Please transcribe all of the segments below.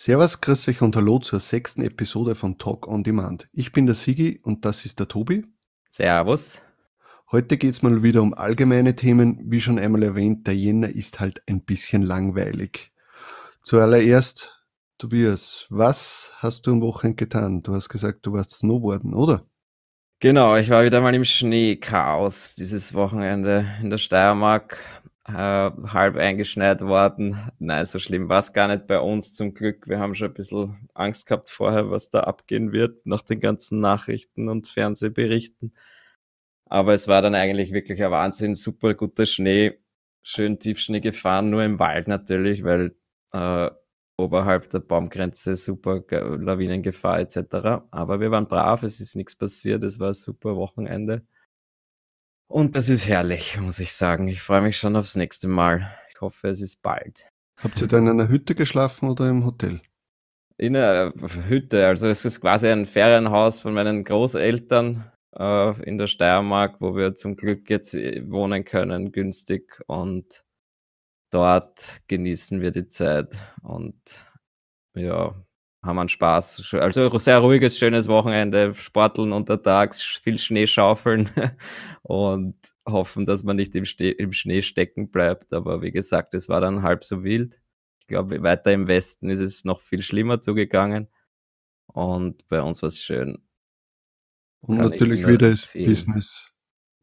Servus, grüß euch und hallo zur sechsten Episode von Talk on Demand. Ich bin der Sigi und das ist der Tobi. Servus. Heute geht es mal wieder um allgemeine Themen. Wie schon einmal erwähnt, der Jänner ist halt ein bisschen langweilig. Zuallererst, Tobias, was hast du am Wochenende getan? Du hast gesagt, du warst Snowboarden, oder? Genau, ich war wieder mal im Schneechaos dieses Wochenende in der Steiermark äh, halb eingeschneit worden. Nein, so schlimm war es gar nicht bei uns zum Glück. Wir haben schon ein bisschen Angst gehabt vorher, was da abgehen wird, nach den ganzen Nachrichten und Fernsehberichten. Aber es war dann eigentlich wirklich ein Wahnsinn. Super guter Schnee, schön Tiefschnee gefahren, nur im Wald natürlich, weil äh, oberhalb der Baumgrenze super Lawinengefahr etc. Aber wir waren brav, es ist nichts passiert, es war ein super Wochenende. Und das ist herrlich, muss ich sagen. Ich freue mich schon aufs nächste Mal. Ich hoffe, es ist bald. Habt ihr da in einer Hütte geschlafen oder im Hotel? In einer Hütte. Also es ist quasi ein Ferienhaus von meinen Großeltern äh, in der Steiermark, wo wir zum Glück jetzt äh, wohnen können, günstig. Und dort genießen wir die Zeit. Und ja, haben einen Spaß. Also sehr ruhiges, schönes Wochenende, Sporteln untertags, viel Schnee schaufeln und hoffen, dass man nicht im, Ste im Schnee stecken bleibt. Aber wie gesagt, es war dann halb so wild. Ich glaube, weiter im Westen ist es noch viel schlimmer zugegangen. Und bei uns war es schön. Und natürlich wieder das Business,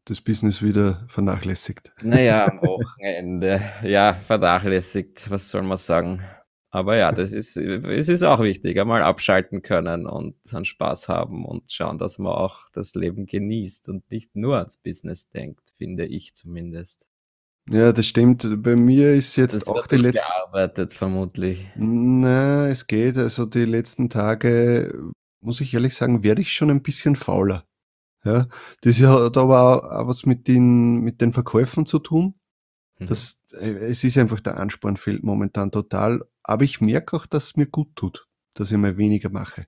das Business wieder vernachlässigt. Naja, am Wochenende. ja, vernachlässigt. Was soll man sagen? Aber ja, das ist, es ist auch wichtig, einmal abschalten können und dann Spaß haben und schauen, dass man auch das Leben genießt und nicht nur ans Business denkt, finde ich zumindest. Ja, das stimmt. Bei mir ist jetzt das auch die letzte. gearbeitet, vermutlich. Na, es geht. Also die letzten Tage, muss ich ehrlich sagen, werde ich schon ein bisschen fauler. Ja, das hat aber auch was mit den, mit den Verkäufen zu tun. Mhm. Äh, es ist einfach der Ansporn fehlt momentan total aber ich merke auch, dass es mir gut tut, dass ich mal weniger mache.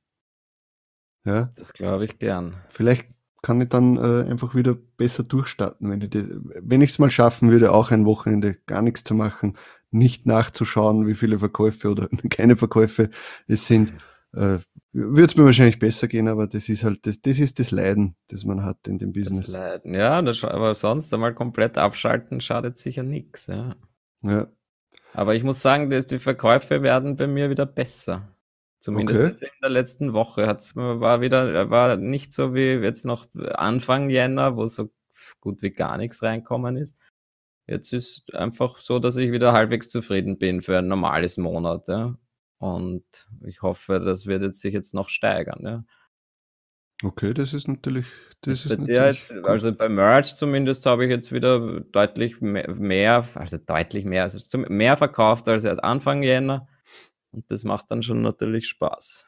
Ja? Das glaube ich gern. Vielleicht kann ich dann äh, einfach wieder besser durchstarten, wenn ich das, wenn ich es mal schaffen würde, auch ein Wochenende gar nichts zu machen, nicht nachzuschauen, wie viele Verkäufe oder keine Verkäufe es sind, mhm. äh, würde es mir wahrscheinlich besser gehen, aber das ist halt das, das ist das Leiden, das man hat in dem Business. Das Leiden, ja, das, aber sonst einmal komplett abschalten schadet sicher nichts, ja. Ja, aber ich muss sagen, die Verkäufe werden bei mir wieder besser. Zumindest okay. in der letzten Woche hat's, war wieder war nicht so wie jetzt noch Anfang Jänner, wo so gut wie gar nichts reinkommen ist. Jetzt ist einfach so, dass ich wieder halbwegs zufrieden bin für ein normales Monat. Ja? Und ich hoffe, das wird jetzt sich jetzt noch steigern. Ja? Okay, das ist natürlich. Das, das ist natürlich jetzt, also bei Merch zumindest habe ich jetzt wieder deutlich mehr, also deutlich mehr, also mehr verkauft als Anfang Jänner. Und das macht dann schon natürlich Spaß.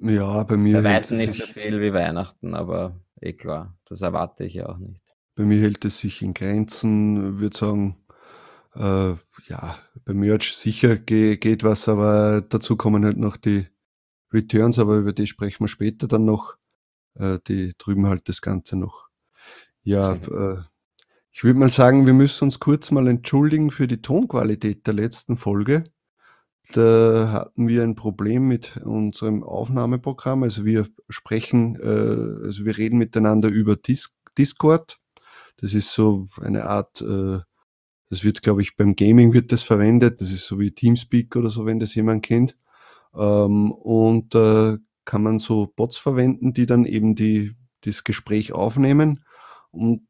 Ja, bei mir. Bei weitem nicht so viel wie Weihnachten, aber eh klar, das erwarte ich ja auch nicht. Bei mir hält es sich in Grenzen, ich würde sagen, äh, ja, bei Merch sicher geht, geht was, aber dazu kommen halt noch die Returns, aber über die sprechen wir später dann noch äh, die drüben halt das Ganze noch. Ja, äh, ich würde mal sagen, wir müssen uns kurz mal entschuldigen für die Tonqualität der letzten Folge. Da hatten wir ein Problem mit unserem Aufnahmeprogramm. Also wir sprechen, äh, also wir reden miteinander über Dis Discord. Das ist so eine Art äh, das wird, glaube ich, beim Gaming wird das verwendet. Das ist so wie Teamspeak oder so, wenn das jemand kennt. Ähm, und äh, kann man so Bots verwenden, die dann eben die, das Gespräch aufnehmen. Und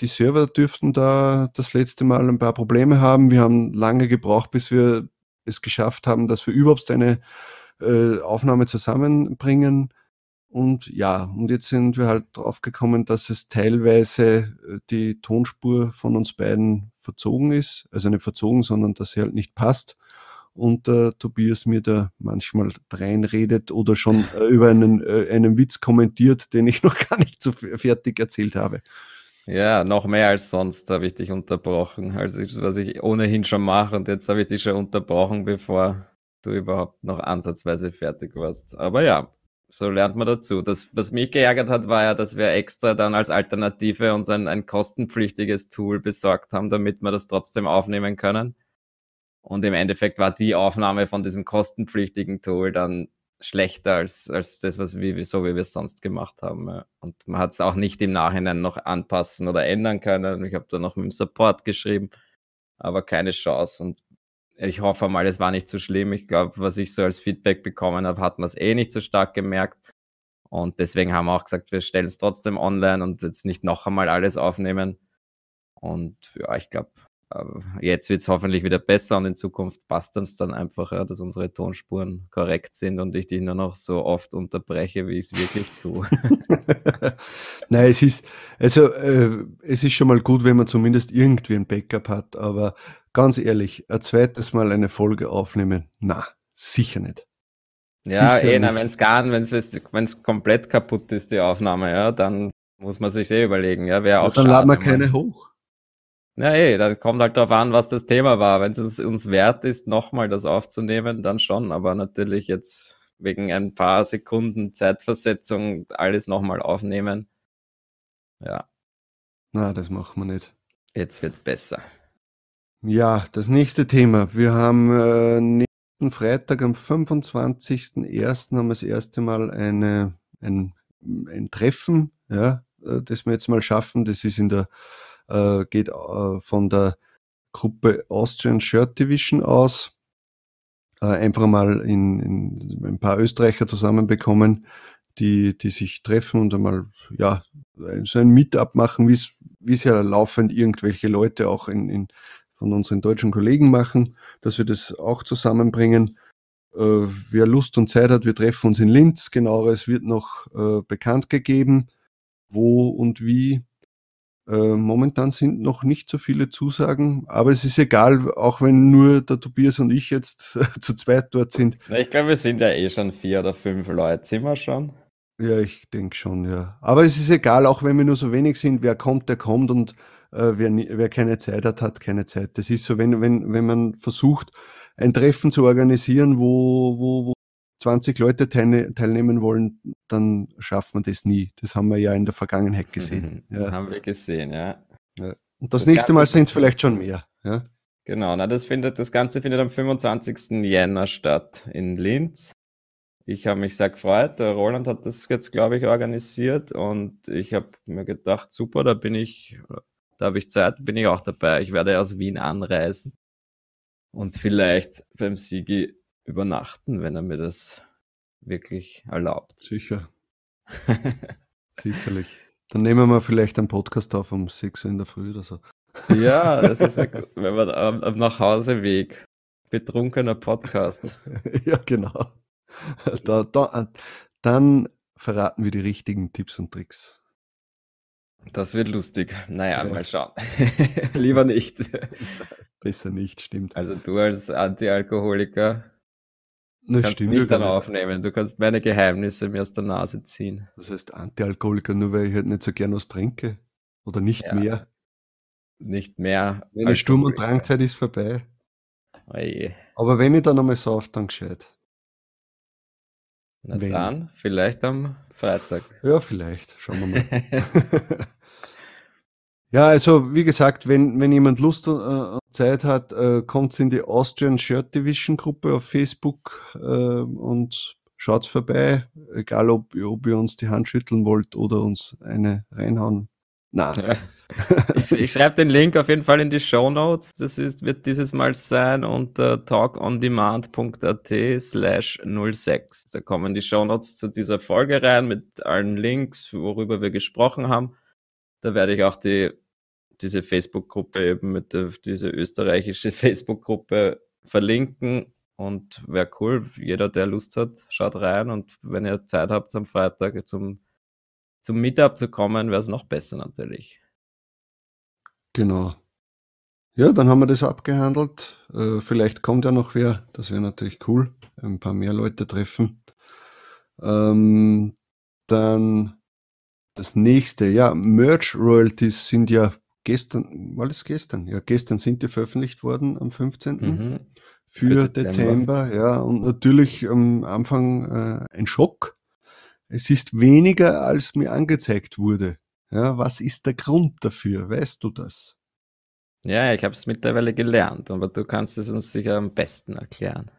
die Server dürften da das letzte Mal ein paar Probleme haben. Wir haben lange gebraucht, bis wir es geschafft haben, dass wir überhaupt eine äh, Aufnahme zusammenbringen. Und ja, und jetzt sind wir halt drauf gekommen, dass es teilweise äh, die Tonspur von uns beiden verzogen ist. Also nicht verzogen, sondern dass sie halt nicht passt und äh, Tobias mir da manchmal reinredet oder schon äh, über einen, äh, einen Witz kommentiert, den ich noch gar nicht so fertig erzählt habe. Ja, noch mehr als sonst habe ich dich unterbrochen, als ich, was ich ohnehin schon mache und jetzt habe ich dich schon unterbrochen, bevor du überhaupt noch ansatzweise fertig warst. Aber ja, so lernt man dazu. Das, was mich geärgert hat, war ja, dass wir extra dann als Alternative uns ein, ein kostenpflichtiges Tool besorgt haben, damit wir das trotzdem aufnehmen können. Und im Endeffekt war die Aufnahme von diesem kostenpflichtigen Tool dann schlechter als, als das, was wir, so wie wir es sonst gemacht haben. Ja. Und man hat es auch nicht im Nachhinein noch anpassen oder ändern können. Ich habe da noch mit dem Support geschrieben, aber keine Chance. Und ich hoffe mal, es war nicht so schlimm. Ich glaube, was ich so als Feedback bekommen habe, hat man es eh nicht so stark gemerkt. Und deswegen haben wir auch gesagt, wir stellen es trotzdem online und jetzt nicht noch einmal alles aufnehmen. Und ja, ich glaube, äh, jetzt wird es hoffentlich wieder besser und in Zukunft passt uns dann einfach, ja, dass unsere Tonspuren korrekt sind und ich dich nur noch so oft unterbreche, wie ich es wirklich tue. Nein, es ist, also äh, es ist schon mal gut, wenn man zumindest irgendwie ein Backup hat, aber ganz ehrlich, ein zweites Mal eine Folge aufnehmen, na, sicher nicht. Ja, eh, wenn es gar, wenn es komplett kaputt ist, die Aufnahme, ja, dann muss man sich eh überlegen, ja, wäre auch ja, Dann laden wir keine hoch. Na ey, eh, da kommt halt darauf an, was das Thema war. Wenn es uns wert ist, nochmal das aufzunehmen, dann schon. Aber natürlich jetzt wegen ein paar Sekunden Zeitversetzung alles nochmal aufnehmen. Ja. Na, das machen wir nicht. Jetzt wird's besser. Ja, das nächste Thema. Wir haben äh, nächsten Freitag am 25.01. haben wir das erste Mal eine, ein, ein Treffen, ja, äh, das wir jetzt mal schaffen. Das ist in der äh, geht äh, von der Gruppe Austrian Shirt Division aus. Äh, einfach mal in, in, ein paar Österreicher zusammenbekommen, die, die sich treffen und einmal ja, so ein Meetup machen, wie es ja laufend irgendwelche Leute auch in, in, von unseren deutschen Kollegen machen, dass wir das auch zusammenbringen. Äh, wer Lust und Zeit hat, wir treffen uns in Linz. Genaueres wird noch äh, bekannt gegeben, wo und wie äh, momentan sind noch nicht so viele Zusagen, aber es ist egal, auch wenn nur der Tobias und ich jetzt zu zweit dort sind. ich glaube, wir sind ja eh schon vier oder fünf Leute. Sind wir schon? Ja, ich denke schon, ja. Aber es ist egal, auch wenn wir nur so wenig sind, wer kommt, der kommt und äh, wer, wer keine Zeit hat, hat keine Zeit. Das ist so, wenn, wenn, wenn man versucht, ein Treffen zu organisieren, wo, wo, wo 20 Leute teilne teilnehmen wollen, dann schafft man das nie. Das haben wir ja in der Vergangenheit gesehen. Mhm. Ja. Haben wir gesehen, ja. ja. Und das, das nächste Mal sind es vielleicht schon mehr. Ja. Genau, na, das, findet, das Ganze findet am 25. Jänner statt in Linz. Ich habe mich sehr gefreut. Der Roland hat das jetzt, glaube ich, organisiert und ich habe mir gedacht, super, da bin ich, da habe ich Zeit, bin ich auch dabei. Ich werde aus Wien anreisen und vielleicht beim Sigi übernachten, wenn er mir das wirklich erlaubt. Sicher. Sicherlich. Dann nehmen wir vielleicht einen Podcast auf um 6 Uhr in der Früh oder so. Ja, das ist ja gut, wenn man am, am Nachhauseweg betrunkener Podcast. ja, genau. Da, da, dann verraten wir die richtigen Tipps und Tricks. Das wird lustig. Naja, ja. mal schauen. Lieber nicht. Besser nicht, stimmt. Also du als Antialkoholiker Du kannst stimmt, mich dann aufnehmen, du kannst meine Geheimnisse mir aus der Nase ziehen. Das heißt Antialkoholiker, nur weil ich halt nicht so gern was trinke. Oder nicht ja. mehr. Nicht mehr. Weil Sturm- und Drangzeit ist vorbei. Oje. Oh Aber wenn ich dann einmal sauft, dann gescheit. Na wenn. dann, vielleicht am Freitag. Ja, vielleicht. Schauen wir mal. Ja, also wie gesagt, wenn, wenn jemand Lust äh, und äh, Zeit hat, äh, kommt in die Austrian Shirt Division Gruppe auf Facebook äh, und schaut vorbei, egal ob, ob ihr uns die Hand schütteln wollt oder uns eine reinhauen. Nein. Ja. Ich, ich schreibe den Link auf jeden Fall in die Show Notes. Das ist, wird dieses Mal sein unter talkondemand.at slash 06. Da kommen die Show Notes zu dieser Folge rein mit allen Links, worüber wir gesprochen haben. Da werde ich auch die diese Facebook-Gruppe eben mit der, diese österreichische Facebook-Gruppe verlinken. Und wäre cool, jeder, der Lust hat, schaut rein. Und wenn ihr Zeit habt, am Freitag zum, zum Meetup zu kommen, wäre es noch besser natürlich. Genau. Ja, dann haben wir das abgehandelt. Äh, vielleicht kommt ja noch wer, das wäre natürlich cool. Ein paar mehr Leute treffen. Ähm, dann das nächste, ja, Merch Royalties sind ja gestern, war das gestern? Ja, gestern sind die veröffentlicht worden am 15. Mhm. Für, für, Dezember. Dezember, ja, und natürlich am Anfang äh, ein Schock. Es ist weniger, als mir angezeigt wurde. Ja, was ist der Grund dafür? Weißt du das? Ja, ich habe es mittlerweile gelernt, aber du kannst es uns sicher am besten erklären.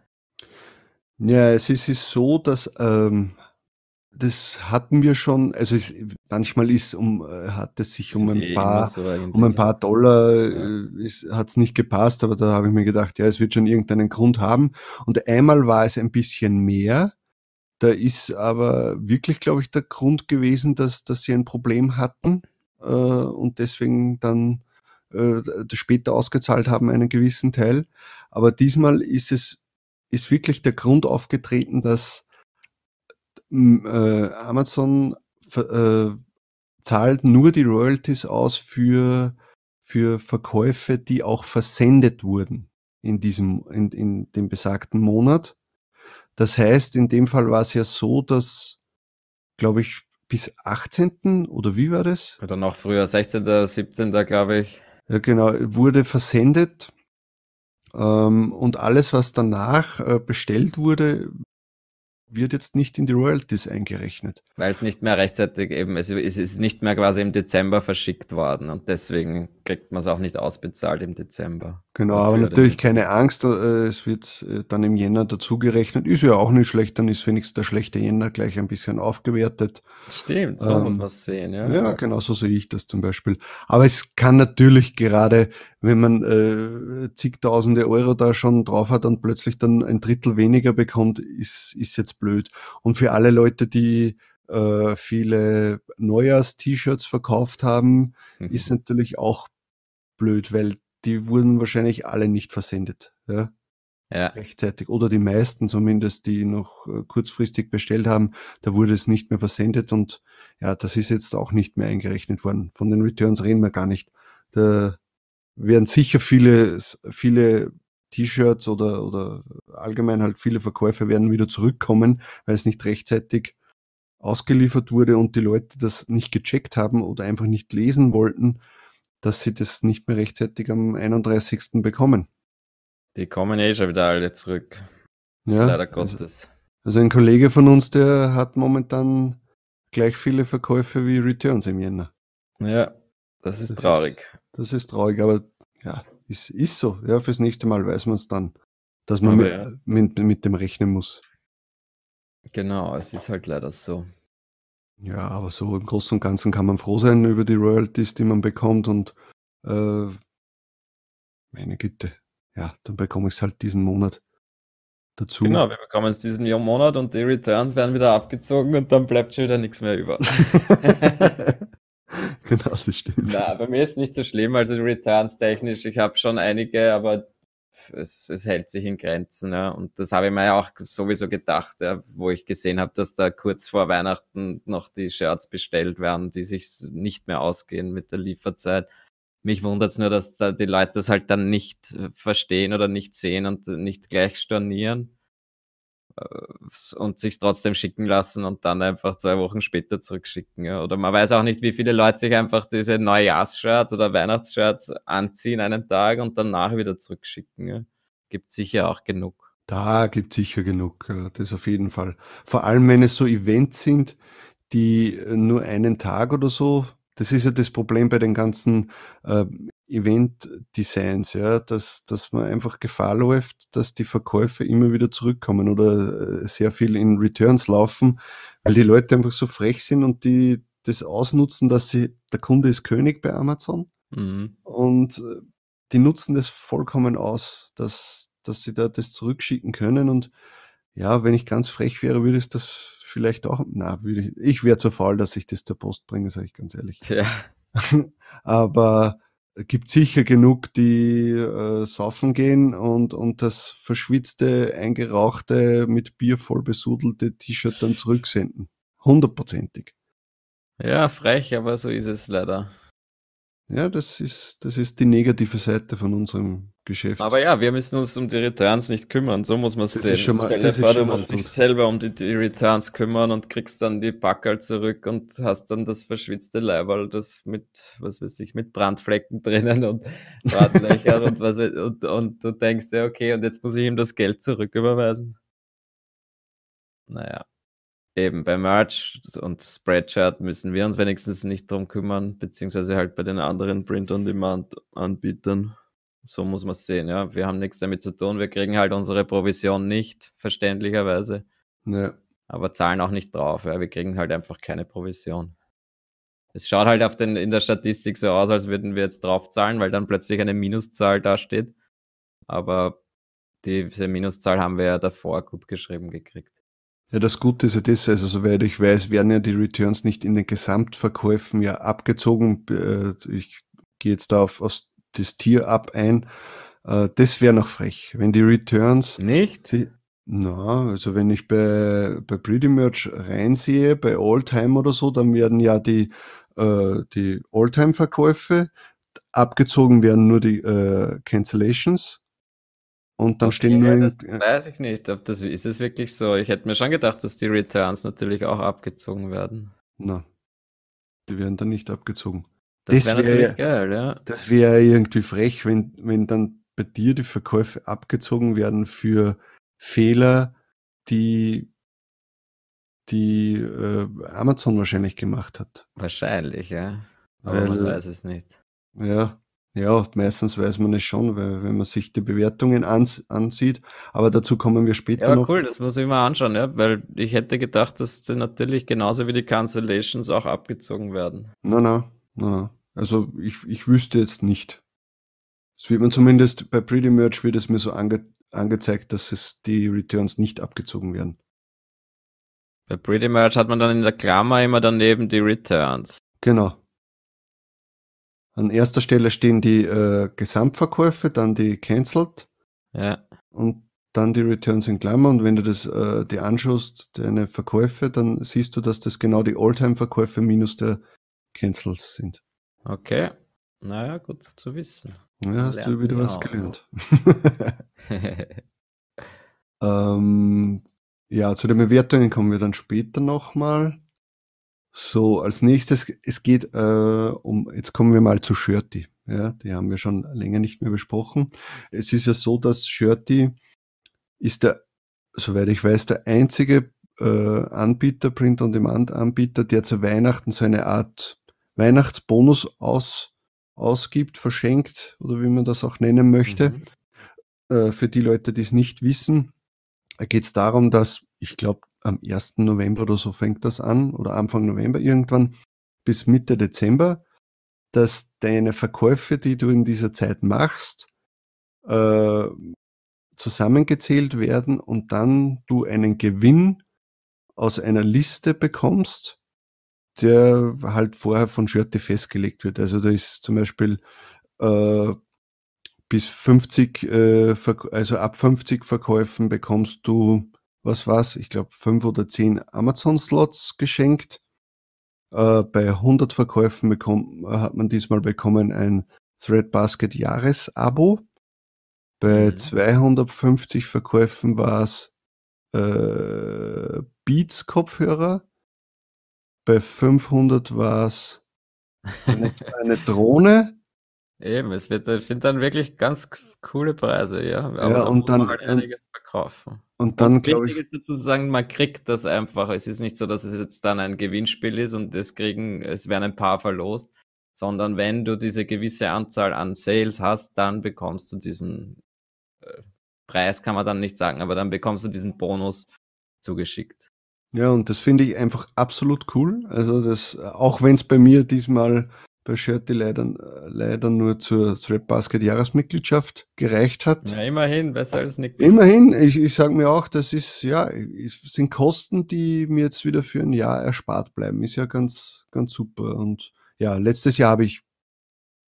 Ja, es ist, so, dass ähm, das hatten wir schon. Also es, manchmal ist um, äh, hat es sich um ein, eh paar, so um ein paar Dollar ja. Äh, hat es nicht gepasst, aber da habe ich mir gedacht, ja, es wird schon irgendeinen Grund haben. Und einmal war es ein bisschen mehr. Da ist aber wirklich, glaube ich, der Grund gewesen, dass, dass sie ein Problem hatten äh, und deswegen dann äh, später ausgezahlt haben einen gewissen Teil. Aber diesmal ist es ist wirklich der Grund aufgetreten, dass äh, Amazon äh, zahlt nur die Royalties aus für, für Verkäufe, die auch versendet wurden in diesem, in, in dem besagten Monat. Das heißt, in dem Fall war es ja so, dass, glaube ich, bis 18. oder wie war das? Oder noch früher, 16., 17., glaube ich. Ja, genau, wurde versendet. Ähm, und alles, was danach äh, bestellt wurde, wird jetzt nicht in die Royalties eingerechnet. Weil es nicht mehr rechtzeitig eben, es ist nicht mehr quasi im Dezember verschickt worden und deswegen kriegt man es auch nicht ausbezahlt im Dezember. Genau, aber natürlich keine Angst, äh, es wird äh, dann im Jänner dazugerechnet. Ist ja auch nicht schlecht, dann ist wenigstens der schlechte Jänner gleich ein bisschen aufgewertet. Stimmt, so ähm, muss man es sehen, ja. Ja, genau so sehe ich das zum Beispiel. Aber es kann natürlich gerade, wenn man äh, zigtausende Euro da schon drauf hat und plötzlich dann ein Drittel weniger bekommt, ist, ist jetzt blöd. Und für alle Leute, die äh, viele Neujahrs-T-Shirts verkauft haben, mhm. ist natürlich auch blöd, weil die wurden wahrscheinlich alle nicht versendet. Ja? ja. Rechtzeitig. Oder die meisten zumindest, die noch äh, kurzfristig bestellt haben, da wurde es nicht mehr versendet und ja, das ist jetzt auch nicht mehr eingerechnet worden. Von den Returns reden wir gar nicht. Da werden sicher viele, viele T-Shirts oder, oder allgemein halt viele Verkäufe werden wieder zurückkommen, weil es nicht rechtzeitig ausgeliefert wurde und die Leute das nicht gecheckt haben oder einfach nicht lesen wollten, dass sie das nicht mehr rechtzeitig am 31. bekommen. Die kommen eh schon wieder alle zurück. Ja, Leider also Gottes. Also, also ein Kollege von uns, der hat momentan gleich viele Verkäufe wie Returns im Jänner. Ja, das ist das traurig. Ist, das ist traurig, aber ja, ist, ist so. Ja, fürs nächste Mal weiß man es dann, dass man mit, ja. mit, mit dem rechnen muss. Genau, es ist halt leider so. Ja, aber so im Großen und Ganzen kann man froh sein über die Royalties, die man bekommt und äh, meine Güte, ja, dann bekomme ich es halt diesen Monat dazu. Genau, wir bekommen es diesen Monat und die Returns werden wieder abgezogen und dann bleibt schon wieder nichts mehr über. genau, das stimmt. Na, bei mir ist es nicht so schlimm, also Returns technisch, ich habe schon einige, aber es, es hält sich in Grenzen. Ja. Und das habe ich mir ja auch sowieso gedacht, ja, wo ich gesehen habe, dass da kurz vor Weihnachten noch die Shirts bestellt werden, die sich nicht mehr ausgehen mit der Lieferzeit. Mich wundert es nur, dass da die Leute das halt dann nicht äh, verstehen oder nicht sehen und äh, nicht gleich stornieren. Äh, und sich trotzdem schicken lassen und dann einfach zwei Wochen später zurückschicken. Oder man weiß auch nicht, wie viele Leute sich einfach diese Neujahrsshirts oder Weihnachtsshirts anziehen einen Tag und danach wieder zurückschicken. Gibt sicher auch genug. Da gibt sicher genug, das auf jeden Fall. Vor allem, wenn es so Events sind, die nur einen Tag oder so das ist ja das Problem bei den ganzen äh, Event-Designs, ja, dass, dass man einfach Gefahr läuft, dass die Verkäufe immer wieder zurückkommen oder äh, sehr viel in Returns laufen, weil die Leute einfach so frech sind und die das ausnutzen, dass sie, der Kunde ist König bei Amazon mhm. und äh, die nutzen das vollkommen aus, dass, dass sie da das zurückschicken können und ja, wenn ich ganz frech wäre, würde ich das vielleicht auch, na, ich, ich wäre zu faul, dass ich das zur Post bringe, sage ich ganz ehrlich. Ja. Aber gibt sicher genug, die äh, saufen gehen und, und das verschwitzte, eingerauchte, mit Bier voll besudelte T-Shirt dann zurücksenden. Hundertprozentig. Ja, frech, aber so ist es leider. Ja, das ist, das ist die negative Seite von unserem Geschäft. Aber ja, wir müssen uns um die Returns nicht kümmern, so muss man es sehen. Ist schon mal, das vor, du musst dich selber um die, die, Returns kümmern und kriegst dann die Packerl zurück und hast dann das verschwitzte Leiberl, das mit, was weiß ich, mit Brandflecken drinnen und Bratlöchern und was und, und du denkst ja, okay, und jetzt muss ich ihm das Geld zurücküberweisen. Naja. Eben bei Merch und Spreadshirt müssen wir uns wenigstens nicht drum kümmern, beziehungsweise halt bei den anderen Print-on-Demand-Anbietern. So muss man es sehen, ja. Wir haben nichts damit zu tun. Wir kriegen halt unsere Provision nicht, verständlicherweise. Ja. Aber zahlen auch nicht drauf, ja. Wir kriegen halt einfach keine Provision. Es schaut halt auf den, in der Statistik so aus, als würden wir jetzt drauf zahlen, weil dann plötzlich eine Minuszahl dasteht. Aber diese Minuszahl haben wir ja davor gut geschrieben gekriegt. Ja, das Gute ist ja das, also soweit ich weiß, werden ja die Returns nicht in den Gesamtverkäufen ja abgezogen. Äh, ich gehe jetzt da auf, aufs das Tier ab ein. Äh, das wäre noch frech. Wenn die Returns. Nicht? Die, na, also wenn ich bei, bei Pretty Merch reinsehe, bei Alltime oder so, dann werden ja die, äh, die Alltime-Verkäufe abgezogen werden nur die äh, Cancellations. Und dann okay, stehen nur. Das weiß ich nicht, ob das ist es wirklich so. Ich hätte mir schon gedacht, dass die Returns natürlich auch abgezogen werden. Na, die werden dann nicht abgezogen. Das, das wäre wär, natürlich geil, ja. Das wäre irgendwie frech, wenn, wenn dann bei dir die Verkäufe abgezogen werden für Fehler, die die äh, Amazon wahrscheinlich gemacht hat. Wahrscheinlich, ja. Aber weil, man weiß es nicht. Ja, ja, meistens weiß man es schon, weil wenn man sich die Bewertungen ans ansieht, aber dazu kommen wir später ja, noch. Ja, cool, das muss ich mal anschauen, ja, weil ich hätte gedacht, dass sie natürlich genauso wie die Cancellations auch abgezogen werden. Nein, nein, na, also ich, ich wüsste jetzt nicht. Es wird mir zumindest bei Pretty Merge wird es mir so ange angezeigt, dass es die Returns nicht abgezogen werden. Bei Pretty Merge hat man dann in der Klammer immer daneben die Returns. Genau. An erster Stelle stehen die äh, Gesamtverkäufe, dann die Cancelled. Ja. Und dann die Returns in Klammer. Und wenn du das äh, dir anschaust, deine Verkäufe, dann siehst du, dass das genau die Alltime-Verkäufe minus der Cancels sind. Okay. Naja, gut zu wissen. Ja, hast Lernen du wieder was aus. gelernt. ähm, ja, zu den Bewertungen kommen wir dann später nochmal. So, als nächstes, es geht äh, um, jetzt kommen wir mal zu Shirty. Ja, die haben wir schon länger nicht mehr besprochen. Es ist ja so, dass Shirty ist der, soweit ich weiß, der einzige äh, Anbieter, Print-on-Demand-Anbieter, der zu Weihnachten so eine Art Weihnachtsbonus aus, ausgibt, verschenkt oder wie man das auch nennen möchte. Mhm. Äh, für die Leute, die es nicht wissen, äh, geht es darum, dass ich glaube, am 1. November oder so fängt das an oder Anfang November irgendwann bis Mitte Dezember, dass deine Verkäufe, die du in dieser Zeit machst, äh, zusammengezählt werden und dann du einen Gewinn aus einer Liste bekommst, der halt vorher von Schörte festgelegt wird. Also da ist zum Beispiel äh, bis 50, äh, also ab 50 Verkäufen bekommst du, was war's, ich glaube 5 oder 10 Amazon-Slots geschenkt. Äh, bei 100 Verkäufen hat man diesmal bekommen ein Threadbasket Jahresabo. Bei mhm. 250 Verkäufen war es äh, Beats-Kopfhörer bei 500 war es eine, eine Drohne. Eben, es wird, äh, sind dann wirklich ganz coole Preise, ja. Aber ja, halt und dann, halt einiges Und dann, und Wichtig ich, ist dazu man kriegt das einfach. Es ist nicht so, dass es jetzt dann ein Gewinnspiel ist und es kriegen, es werden ein paar verlost, sondern wenn du diese gewisse Anzahl an Sales hast, dann bekommst du diesen äh, Preis, kann man dann nicht sagen, aber dann bekommst du diesen Bonus zugeschickt. Ja, und das finde ich einfach absolut cool. Also das, auch wenn es bei mir diesmal bei Shirty leider, leider nur zur Thread Basket Jahresmitgliedschaft gereicht hat. Ja, immerhin, besser als nichts. Immerhin, ich, ich sage mir auch, das ist, ja, sind Kosten, die mir jetzt wieder für ein Jahr erspart bleiben. Ist ja ganz, ganz super. Und ja, letztes Jahr habe ich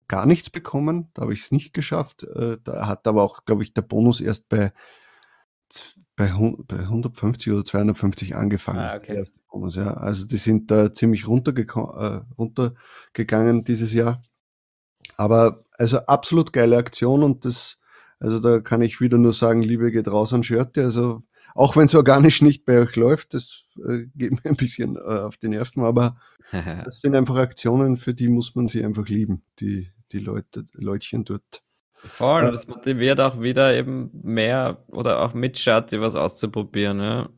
gar nichts bekommen, da habe ich es nicht geschafft. Äh, da hat aber auch, glaube ich, der Bonus erst bei bei, 150 oder 250 angefangen. Ah, okay. Bonus, ja. Also die sind da ziemlich runtergeko- äh, runtergegangen dieses Jahr. Aber also absolut geile Aktion und das, also da kann ich wieder nur sagen, Liebe geht raus an Shirty. Also auch wenn es organisch nicht bei euch läuft, das äh, geht mir ein bisschen äh, auf die Nerven, aber das sind einfach Aktionen, für die muss man sie einfach lieben, die, die Leute, Leutchen dort. Voll, und das motiviert auch wieder eben mehr oder auch mit Shati was auszuprobieren, ja.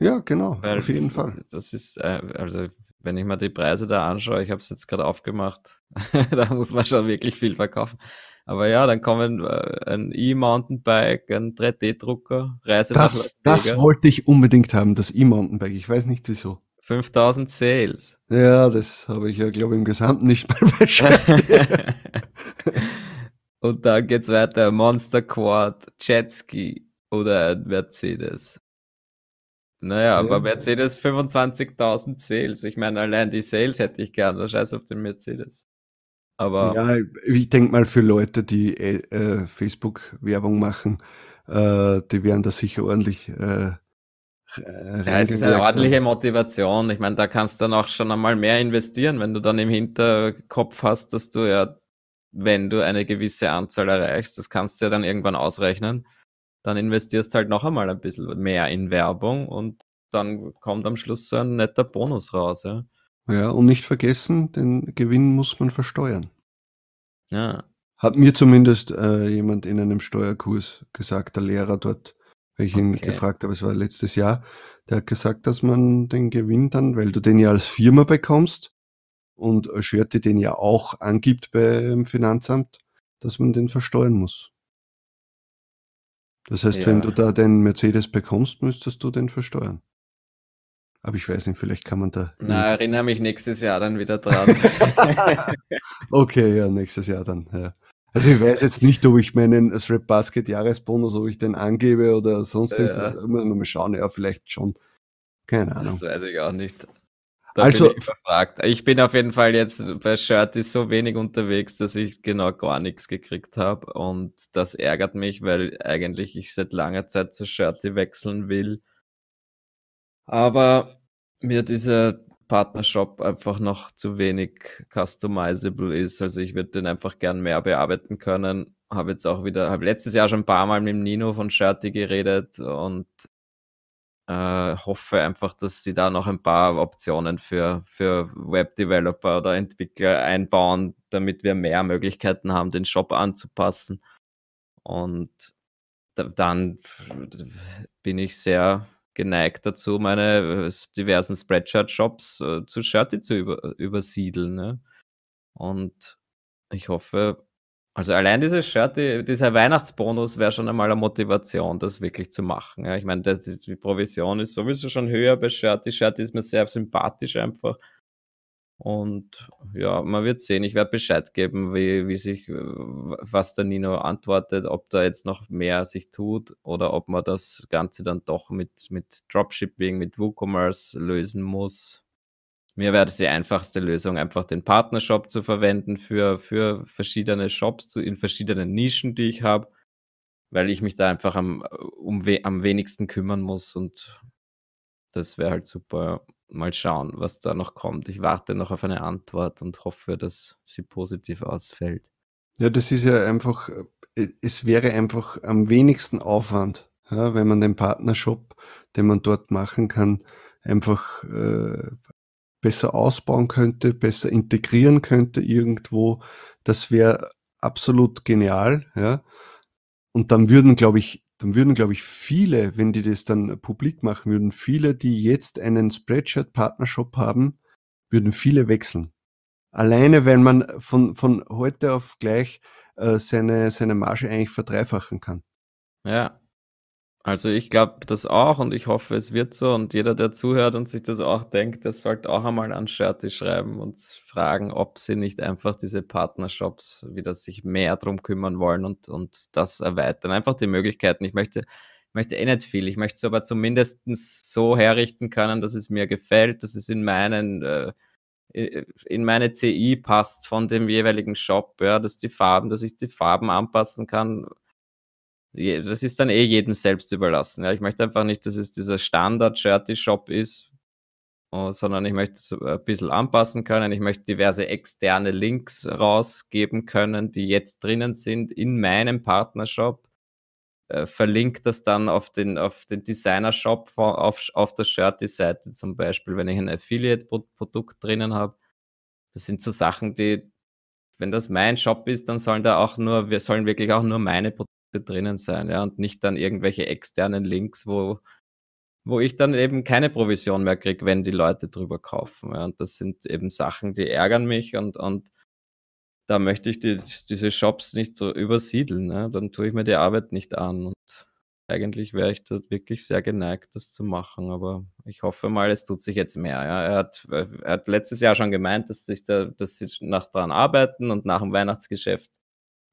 Ja, genau, Weil auf jeden das, Fall. Das ist, äh, also wenn ich mir die Preise da anschaue, ich habe es jetzt gerade aufgemacht, da muss man schon wirklich viel verkaufen. Aber ja, dann kommen äh, ein E-Mountainbike, ein 3D-Drucker, Reise das, Das wollte ich unbedingt haben, das E-Mountainbike. Ich weiß nicht wieso. 5000 Sales. Ja, das habe ich ja, glaube ich, im Gesamten nicht mal wahrscheinlich. Und dann geht's weiter. Monster Quad, Jetski oder ein Mercedes. Naja, ja. aber Mercedes 25.000 Sales. Ich meine, allein die Sales hätte ich gerne. Scheiß auf den Mercedes. Aber. Ja, ich denke mal, für Leute, die äh, äh, Facebook-Werbung machen, äh, die werden da sicher ordentlich. Äh, äh ja, es ist eine ordentliche Motivation. Ich meine, da kannst du dann auch schon einmal mehr investieren, wenn du dann im Hinterkopf hast, dass du ja wenn du eine gewisse Anzahl erreichst, das kannst du ja dann irgendwann ausrechnen, dann investierst halt noch einmal ein bisschen mehr in Werbung und dann kommt am Schluss so ein netter Bonus raus. Ja, ja und nicht vergessen, den Gewinn muss man versteuern. Ja. Hat mir zumindest äh, jemand in einem Steuerkurs gesagt, der Lehrer dort, weil ich okay. ihn gefragt habe, es war letztes Jahr, der hat gesagt, dass man den Gewinn dann, weil du den ja als Firma bekommst, und Schörte den ja auch angibt beim Finanzamt, dass man den versteuern muss. Das heißt, ja. wenn du da den Mercedes bekommst, müsstest du den versteuern. Aber ich weiß nicht, vielleicht kann man da. Na, erinnere mich nächstes Jahr dann wieder dran. okay, ja, nächstes Jahr dann. Ja. Also ich weiß jetzt nicht, ob ich meinen Srap Basket Jahresbonus, ob ich den angebe oder sonst ja. Muss man mal schauen, ja, vielleicht schon. Keine Ahnung. Das weiß ich auch nicht. Da also, bin ich überfragt. Ich bin auf jeden Fall jetzt bei Shirty so wenig unterwegs, dass ich genau gar nichts gekriegt habe. Und das ärgert mich, weil eigentlich ich seit langer Zeit zu Shirty wechseln will. Aber mir dieser Partnershop einfach noch zu wenig customizable ist. Also ich würde den einfach gern mehr bearbeiten können. Habe jetzt auch wieder, habe letztes Jahr schon ein paar Mal mit dem Nino von Shirty geredet und äh, hoffe einfach, dass sie da noch ein paar Optionen für, für Web-Developer oder Entwickler einbauen, damit wir mehr Möglichkeiten haben, den Shop anzupassen. Und dann bin ich sehr geneigt dazu, meine äh, diversen Spreadshirt-Shops äh, zu Shirty zu über übersiedeln. Ne? Und ich hoffe, also allein dieses Shirt, dieser Weihnachtsbonus wäre schon einmal eine Motivation, das wirklich zu machen. ich meine, die, die Provision ist sowieso schon höher bei Shirt. Die Shirt ist mir sehr sympathisch einfach. Und ja, man wird sehen. Ich werde Bescheid geben, wie, wie sich, äh, was der Nino antwortet, ob da jetzt noch mehr sich tut oder ob man das Ganze dann doch mit, mit Dropshipping, mit WooCommerce lösen muss. Mir wäre das die einfachste Lösung, einfach den Partnershop zu verwenden für, für verschiedene Shops zu, in verschiedenen Nischen, die ich habe, weil ich mich da einfach am, um, am wenigsten kümmern muss und das wäre halt super. Mal schauen, was da noch kommt. Ich warte noch auf eine Antwort und hoffe, dass sie positiv ausfällt. Ja, das ist ja einfach, äh, es wäre einfach am wenigsten Aufwand, ja, wenn man den Partnershop, den man dort machen kann, einfach äh, besser ausbauen könnte, besser integrieren könnte irgendwo. Das wäre absolut genial, ja. Und dann würden, glaube ich, dann würden, glaube ich, viele, wenn die das dann publik machen würden, viele, die jetzt einen Spreadshirt-Partnershop haben, würden viele wechseln. Alleine, wenn man von, von heute auf gleich äh, seine, seine Marge eigentlich verdreifachen kann. Ja, also ich glaube das auch und ich hoffe, es wird so und jeder, der zuhört und sich das auch denkt, der sollte auch einmal an Shirty schreiben und fragen, ob sie nicht einfach diese Partnershops wieder sich mehr drum kümmern wollen und, und das erweitern. Einfach die Möglichkeiten. Ich möchte, möchte eh nicht viel. Ich möchte es aber zumindest so herrichten können, dass es mir gefällt, dass es in meinen äh, in meine CI passt von dem jeweiligen Shop, ja, dass die Farben, dass ich die Farben anpassen kann das ist dann eh jedem selbst überlassen. Ja, ich möchte einfach nicht, dass es dieser Standard-Shirty-Shop ist, äh, sondern ich möchte es äh, ein bisschen anpassen können. Ich möchte diverse externe Links rausgeben können, die jetzt drinnen sind in meinem Partnershop. Äh, das dann auf den, auf den Designer-Shop auf, auf der Shirty-Seite zum Beispiel, wenn ich ein Affiliate-Produkt drinnen habe. Das sind so Sachen, die, wenn das mein Shop ist, dann sollen da auch nur, wir sollen wirklich auch nur meine Produkte drinnen sein, ja, und nicht dann irgendwelche externen Links, wo, wo ich dann eben keine Provision mehr kriege, wenn die Leute drüber kaufen. Ja. Und das sind eben Sachen, die ärgern mich und, und da möchte ich die, diese Shops nicht so übersiedeln. Ne? Dann tue ich mir die Arbeit nicht an. Und eigentlich wäre ich da wirklich sehr geneigt, das zu machen. Aber ich hoffe mal, es tut sich jetzt mehr. Ja? Er, hat, er hat letztes Jahr schon gemeint, dass, sich da, dass sie nach dran arbeiten und nach dem Weihnachtsgeschäft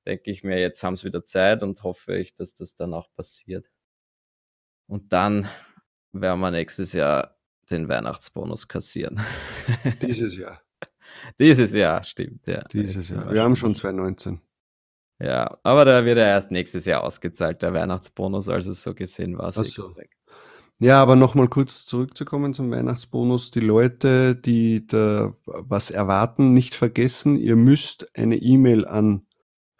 denke ich mir, jetzt haben sie wieder Zeit und hoffe ich, dass das dann auch passiert. Und dann werden wir nächstes Jahr den Weihnachtsbonus kassieren. Dieses Jahr. Dieses Jahr, stimmt, ja. Dieses Jahr. Wir haben schon 2019. Ja, aber da wird er erst nächstes Jahr ausgezahlt, der Weihnachtsbonus, also so gesehen war es. Eh so. Ja, aber nochmal kurz zurückzukommen zum Weihnachtsbonus. Die Leute, die da was erwarten, nicht vergessen, ihr müsst eine E-Mail an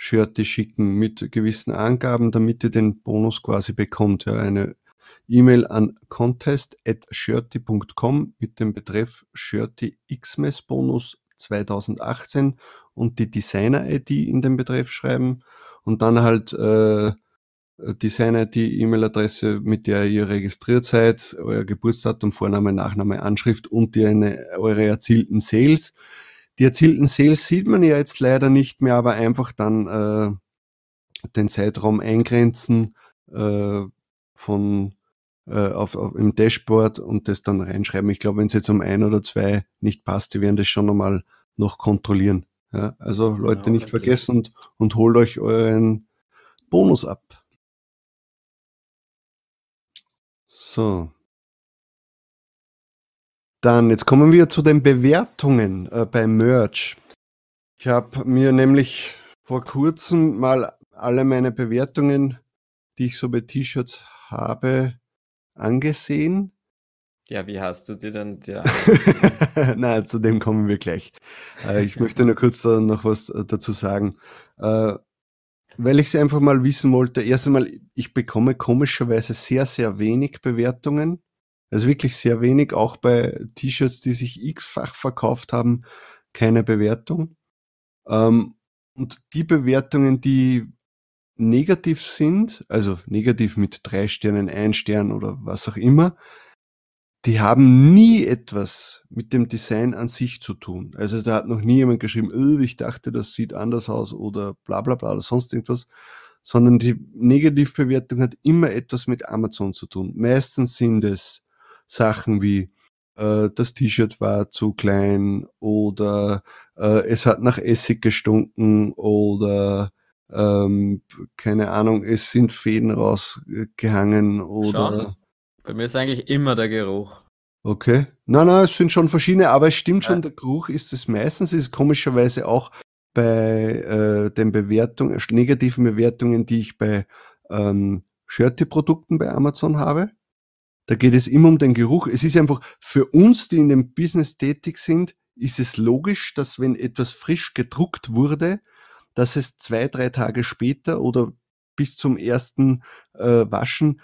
Shirty schicken mit gewissen Angaben, damit ihr den Bonus quasi bekommt. Ja, eine E-Mail an contest.shirty.com mit dem Betreff Shirty Xmas Bonus 2018 und die Designer-ID in den Betreff schreiben und dann halt äh, designer id e E-Mail-Adresse, mit der ihr registriert seid, euer Geburtsdatum, Vorname, Nachname, Anschrift und die eine, eure erzielten Sales. Die erzielten Sales sieht man ja jetzt leider nicht mehr, aber einfach dann äh, den Zeitraum eingrenzen äh, von äh, auf, auf, im Dashboard und das dann reinschreiben. Ich glaube, wenn es jetzt um ein oder zwei nicht passt, die werden das schon nochmal noch kontrollieren. Ja, also Leute, genau, nicht vergessen und, und holt euch euren Bonus ab. So. Dann, jetzt kommen wir zu den Bewertungen äh, beim Merch. Ich habe mir nämlich vor kurzem mal alle meine Bewertungen, die ich so bei T-Shirts habe, angesehen. Ja, wie hast du die denn? Ja. Nein, zu dem kommen wir gleich. Äh, ich möchte nur kurz noch was äh, dazu sagen. Äh, weil ich sie einfach mal wissen wollte. Erst einmal, ich bekomme komischerweise sehr, sehr wenig Bewertungen. Also wirklich sehr wenig, auch bei T-Shirts, die sich x-fach verkauft haben, keine Bewertung. Ähm, und die Bewertungen, die negativ sind, also negativ mit drei Sternen, ein Stern oder was auch immer, die haben nie etwas mit dem Design an sich zu tun. Also da hat noch nie jemand geschrieben, oh, ich dachte, das sieht anders aus oder bla bla bla oder sonst irgendwas, sondern die Negativbewertung hat immer etwas mit Amazon zu tun. Meistens sind es Sachen wie äh, das T-Shirt war zu klein oder äh, es hat nach Essig gestunken oder ähm, keine Ahnung, es sind Fäden rausgehangen oder. Schon. Bei mir ist eigentlich immer der Geruch. Okay. Nein, nein, es sind schon verschiedene, aber es stimmt schon, der Geruch ist es meistens, ist komischerweise auch bei äh, den Bewertungen, negativen Bewertungen, die ich bei ähm, Shirty-Produkten bei Amazon habe. Da geht es immer um den Geruch. Es ist einfach für uns, die in dem Business tätig sind, ist es logisch, dass wenn etwas frisch gedruckt wurde, dass es zwei, drei Tage später oder bis zum ersten äh, Waschen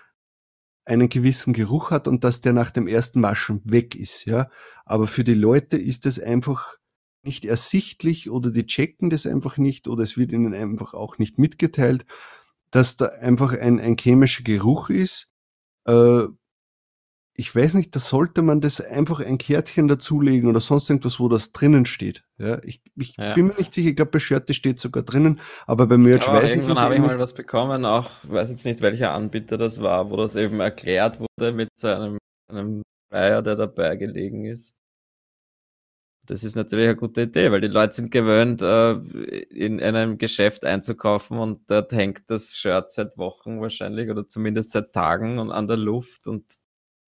einen gewissen Geruch hat und dass der nach dem ersten Waschen weg ist. Ja? Aber für die Leute ist das einfach nicht ersichtlich oder die checken das einfach nicht oder es wird ihnen einfach auch nicht mitgeteilt, dass da einfach ein, ein chemischer Geruch ist, äh, ich weiß nicht, da sollte man das einfach ein Kärtchen dazulegen oder sonst irgendwas, wo das drinnen steht. Ja, ich, ich ja. bin mir nicht sicher, ich glaube, bei Shirte steht sogar drinnen, aber bei Merch ja, weiß ich nicht. habe ich mal was bekommen, auch weiß jetzt nicht, welcher Anbieter das war, wo das eben erklärt wurde mit so einem, einem Flyer, der dabei gelegen ist. Das ist natürlich eine gute Idee, weil die Leute sind gewöhnt, äh, in einem Geschäft einzukaufen und dort hängt das Shirt seit Wochen wahrscheinlich oder zumindest seit Tagen und an der Luft und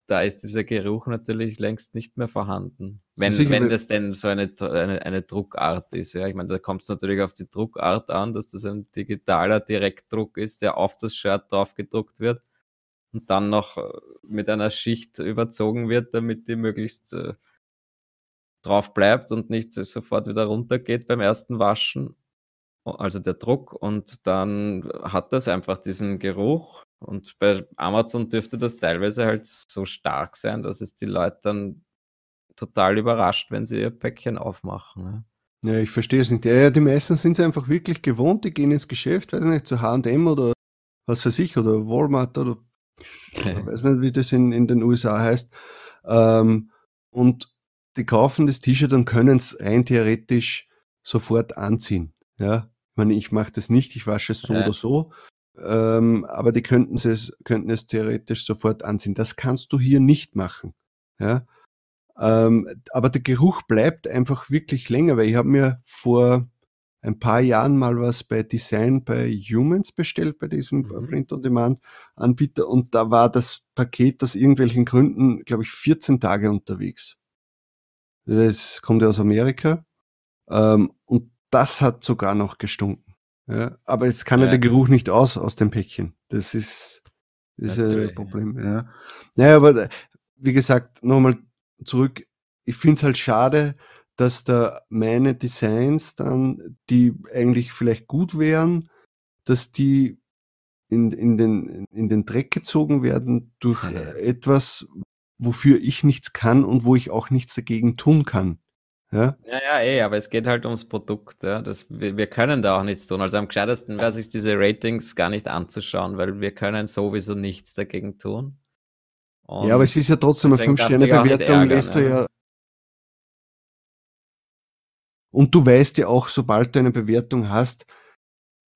da ist dieser Geruch natürlich längst nicht mehr vorhanden. Wenn, wenn das denn so eine, eine, eine Druckart ist. Ja? Ich meine, da kommt es natürlich auf die Druckart an, dass das ein digitaler Direktdruck ist, der auf das Shirt drauf gedruckt wird und dann noch äh, mit einer Schicht überzogen wird, damit die möglichst äh, drauf bleibt und nicht sofort wieder runtergeht beim ersten Waschen. Also der Druck und dann hat das einfach diesen Geruch und bei Amazon dürfte das teilweise halt so stark sein, dass es die Leute dann total überrascht, wenn sie ihr Päckchen aufmachen. Ne? Ja, ich verstehe es nicht. Ja, die meisten sind es einfach wirklich gewohnt, die gehen ins Geschäft, weiß nicht, zu HM oder was weiß ich, oder Walmart oder okay. ich weiß nicht, wie das in, in den USA heißt. Ähm, und die kaufen das T-Shirt und können es rein theoretisch sofort anziehen. Ja, ich meine, ich mache das nicht, ich wasche es so ja. oder so ähm, aber die könnten es, könnten es theoretisch sofort anziehen. Das kannst du hier nicht machen. Ja? Ähm, aber der Geruch bleibt einfach wirklich länger, weil ich habe mir vor ein paar Jahren mal was bei Design bei Humans bestellt, bei diesem mhm. Print-on-Demand-Anbieter und da war das Paket aus irgendwelchen Gründen, glaube ich, 14 Tage unterwegs. Das kommt ja aus Amerika ähm, und das hat sogar noch gestunken. Ja, aber jetzt kann ja, ja der Geruch nicht aus aus dem Päckchen. Das ist, ist ein Problem. Ja. Naja, aber äh, wie gesagt, nochmal zurück. Ich finde es halt schade, dass da meine Designs dann, die eigentlich vielleicht gut wären, dass die in, in, den, in den Dreck gezogen werden durch ja, etwas, wofür ich nichts kann und wo ich auch nichts dagegen tun kann. Ja? ja, ja, eh, aber es geht halt ums Produkt. Ja? Das, wir, wir können da auch nichts tun. Also am gescheitesten wäre sich diese Ratings gar nicht anzuschauen, weil wir können sowieso nichts dagegen tun. Und ja, aber es ist ja trotzdem eine 5-Sterne-Bewertung, lässt ja. Und du weißt ja auch, sobald du eine Bewertung hast,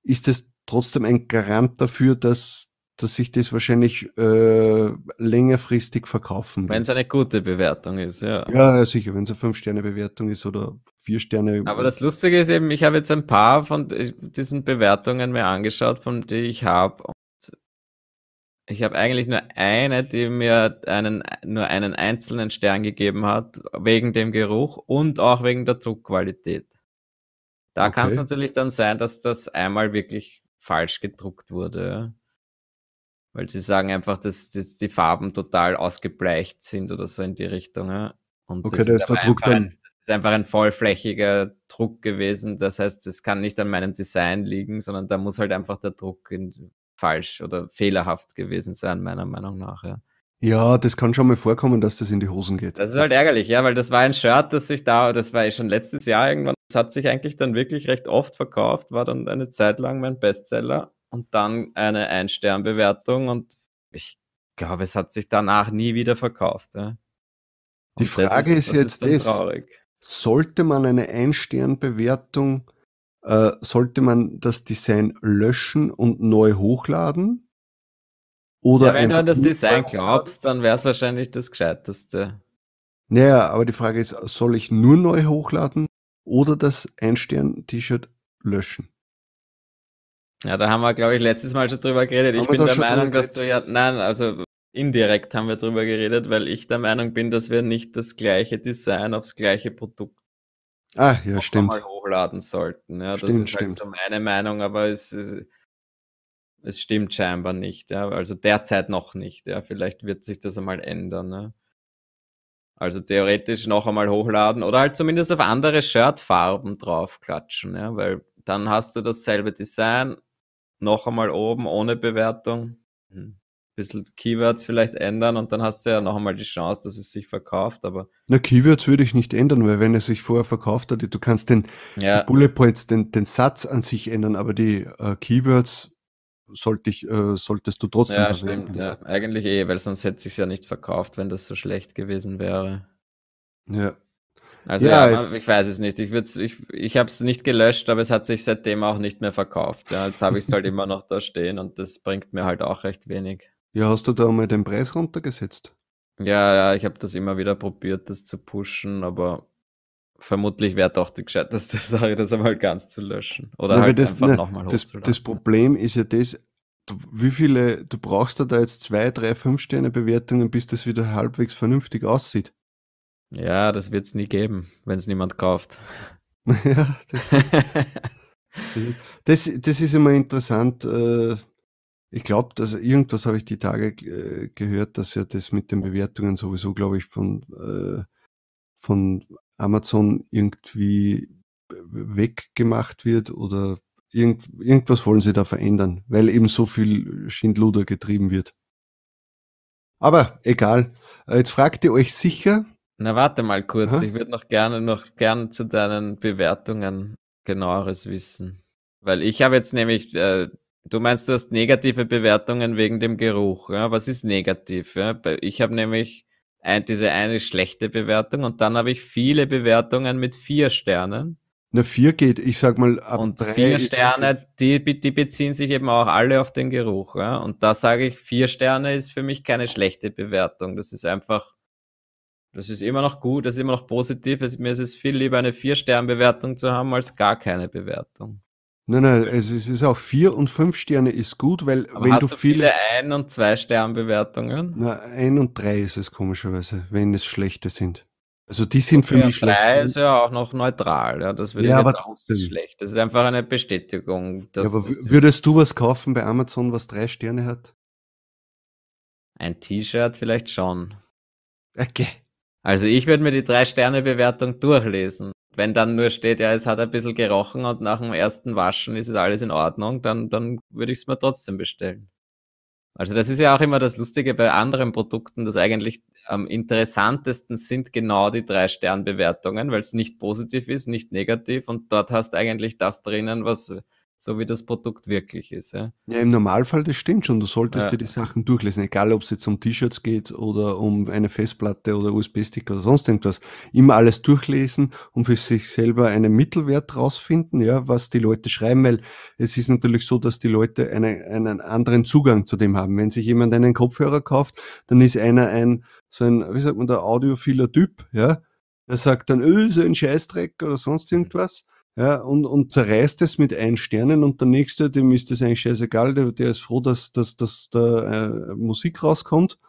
ist es trotzdem ein Garant dafür, dass dass sich das wahrscheinlich äh, längerfristig verkaufen Wenn es eine gute Bewertung ist, ja. Ja, sicher, wenn es eine 5-Sterne-Bewertung ist oder 4 Sterne. Aber das Lustige ist eben, ich habe jetzt ein paar von diesen Bewertungen mir angeschaut, von die ich habe. Ich habe eigentlich nur eine, die mir einen, nur einen einzelnen Stern gegeben hat, wegen dem Geruch und auch wegen der Druckqualität. Da okay. kann es natürlich dann sein, dass das einmal wirklich falsch gedruckt wurde. Weil sie sagen einfach, dass, dass die Farben total ausgebleicht sind oder so in die Richtung. Ja? Und okay, das da ist der Druck dann. das ist einfach ein vollflächiger Druck gewesen. Das heißt, es kann nicht an meinem Design liegen, sondern da muss halt einfach der Druck in, falsch oder fehlerhaft gewesen sein, meiner Meinung nach. Ja. Ja, das kann schon mal vorkommen, dass das in die Hosen geht. Das ist halt ärgerlich, ja, weil das war ein Shirt, das ich da, das war ich schon letztes Jahr irgendwann, das hat sich eigentlich dann wirklich recht oft verkauft, war dann eine Zeit lang mein Bestseller und dann eine Einsternbewertung und ich glaube, es hat sich danach nie wieder verkauft. Ja. Die Frage ist, ist, jetzt ist das, sollte man eine Einsternbewertung, äh, sollte man das Design löschen und neu hochladen? Oder ja, wenn du an das Design glaubst, dann wäre es wahrscheinlich das Gescheiteste. Naja, aber die Frage ist, soll ich nur neu hochladen oder das einstern t shirt löschen? Ja, da haben wir, glaube ich, letztes Mal schon drüber geredet. Haben ich bin der Meinung, dass du ja, nein, also indirekt haben wir drüber geredet, weil ich der Meinung bin, dass wir nicht das gleiche Design aufs gleiche Produkt ah, ja, stimmt. mal hochladen sollten. Ja, stimmt, das ist halt stimmt. halt so meine Meinung, aber es, es, es stimmt scheinbar nicht. Ja, also derzeit noch nicht. Ja, vielleicht wird sich das einmal ändern. Ne? Also theoretisch noch einmal hochladen oder halt zumindest auf andere Shirtfarben draufklatschen, ja, weil dann hast du dasselbe Design, noch einmal oben ohne Bewertung. Ein hm. bisschen Keywords vielleicht ändern und dann hast du ja noch einmal die Chance, dass es sich verkauft. Aber Na, Keywords würde ich nicht ändern, weil wenn es sich vorher verkauft hat, du kannst den ja. Bullet Points, den, den Satz an sich ändern, aber die äh, Keywords sollte ich, äh, solltest du trotzdem ja, verwenden. Stimmt, ja. Eigentlich eh, weil sonst hätte es sich ja nicht verkauft, wenn das so schlecht gewesen wäre. Ja. Also ja, ja ich weiß es nicht. Ich, ich, ich habe es nicht gelöscht, aber es hat sich seitdem auch nicht mehr verkauft. Ja, jetzt habe ich es halt immer noch da stehen und das bringt mir halt auch recht wenig. Ja, hast du da mal den Preis runtergesetzt? Ja, ja, ich habe das immer wieder probiert, das zu pushen, aber vermutlich wäre doch die gescheiteste Sache, das einmal ganz zu löschen. Oder nein, halt das, einfach nochmal Das, das Problem ist ja das, du, wie viele, du brauchst da jetzt zwei, drei, fünf Sterne Bewertungen, bis das wieder halbwegs vernünftig aussieht. Ja, das wird es nie geben, wenn es niemand kauft. ja, das ist, das, das, ist immer interessant. Äh, ich glaube, dass irgendwas habe ich die Tage äh, gehört, dass ja das mit den Bewertungen sowieso, glaube ich, von, äh, von Amazon irgendwie weggemacht wird oder irgend, irgendwas wollen sie da verändern, weil eben so viel Schindluder getrieben wird. Aber egal. Jetzt fragt ihr euch sicher, na, warte mal kurz. Hä? Ich würde noch gerne noch gern zu deinen Bewertungen genaueres wissen. Weil ich habe jetzt nämlich, äh, du meinst, du hast negative Bewertungen wegen dem Geruch. Ja? Was ist negativ? Ja? Ich habe nämlich ein, diese eine schlechte Bewertung und dann habe ich viele Bewertungen mit vier Sternen. Na, vier geht, ich sag mal, ab Und drei vier Sterne, die, die beziehen sich eben auch alle auf den Geruch. Ja? Und da sage ich, vier Sterne ist für mich keine schlechte Bewertung. Das ist einfach das ist immer noch gut, das ist immer noch positiv. Es, mir ist es viel lieber, eine Vier-Sterne-Bewertung zu haben, als gar keine Bewertung. Nein, nein, es ist, es ist auch vier und fünf Sterne ist gut, weil Aber wenn hast du viele, viele Ein- und Zwei-Stern-Bewertungen. Na, ein und drei ist es komischerweise, wenn es schlechte sind. Also die sind für mich schlecht. Drei ist ja auch noch neutral, ja, das würde ja, ich aber trotzdem. schlecht. Das ist einfach eine Bestätigung. Ja, aber würdest du was kaufen bei Amazon, was drei Sterne hat? Ein T-Shirt vielleicht schon. Okay. Äh, also ich würde mir die Drei-Sterne-Bewertung durchlesen. Wenn dann nur steht, ja, es hat ein bisschen gerochen und nach dem ersten Waschen ist es alles in Ordnung, dann, dann würde ich es mir trotzdem bestellen. Also das ist ja auch immer das Lustige bei anderen Produkten, dass eigentlich am interessantesten sind genau die drei Sternbewertungen, weil es nicht positiv ist, nicht negativ und dort hast du eigentlich das drinnen, was so wie das Produkt wirklich ist. Ja, ja im Normalfall, das stimmt schon. Du solltest ja. dir die Sachen durchlesen, egal ob es jetzt um T-Shirts geht oder um eine Festplatte oder USB-Stick oder sonst irgendwas. Immer alles durchlesen und für sich selber einen Mittelwert rausfinden, ja, was die Leute schreiben, weil es ist natürlich so, dass die Leute eine, einen anderen Zugang zu dem haben. Wenn sich jemand einen Kopfhörer kauft, dann ist einer ein, so ein, wie sagt man, der audiophiler Typ, ja, er sagt dann, öh, so ein Scheißdreck oder sonst mhm. irgendwas ja, und, und zerreißt es mit ein Sternen und der nächste, dem ist das eigentlich scheißegal, der, der ist froh, dass, dass, dass da äh, Musik rauskommt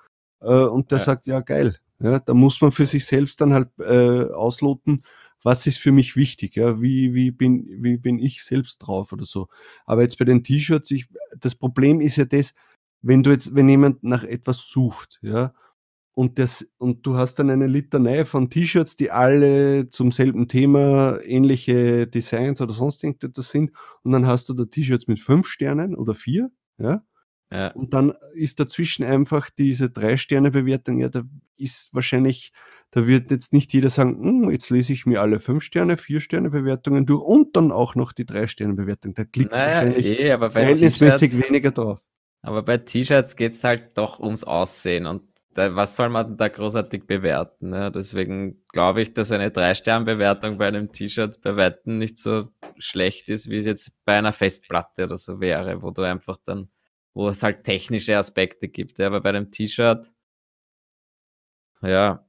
äh, und der ja. sagt, ja geil. Ja, da muss man für sich selbst dann halt äh, ausloten, was ist für mich wichtig, ja, wie, wie, bin, wie bin ich selbst drauf oder so. Aber jetzt bei den T-Shirts, das Problem ist ja das, wenn du jetzt, wenn jemand nach etwas sucht, ja, und, das, und du hast dann eine Litanei von T-Shirts, die alle zum selben Thema ähnliche Designs oder sonst irgendetwas sind. Und dann hast du da T-Shirts mit fünf Sternen oder vier. Ja? ja? Und dann ist dazwischen einfach diese Drei-Sterne-Bewertung. Ja, da ist wahrscheinlich, da wird jetzt nicht jeder sagen, hm, jetzt lese ich mir alle fünf Sterne, vier Sterne Bewertungen durch und dann auch noch die drei Sterne Bewertung. Da klickt naja, wahrscheinlich eh, verhältnismäßig weniger drauf. Aber bei T-Shirts geht es halt doch ums Aussehen und da, was soll man da großartig bewerten? Ne? Deswegen glaube ich, dass eine Drei-Stern-Bewertung bei einem T-Shirt bei Weitem nicht so schlecht ist, wie es jetzt bei einer Festplatte oder so wäre, wo du einfach dann, wo es halt technische Aspekte gibt. Ja? Aber bei einem T-Shirt, ja,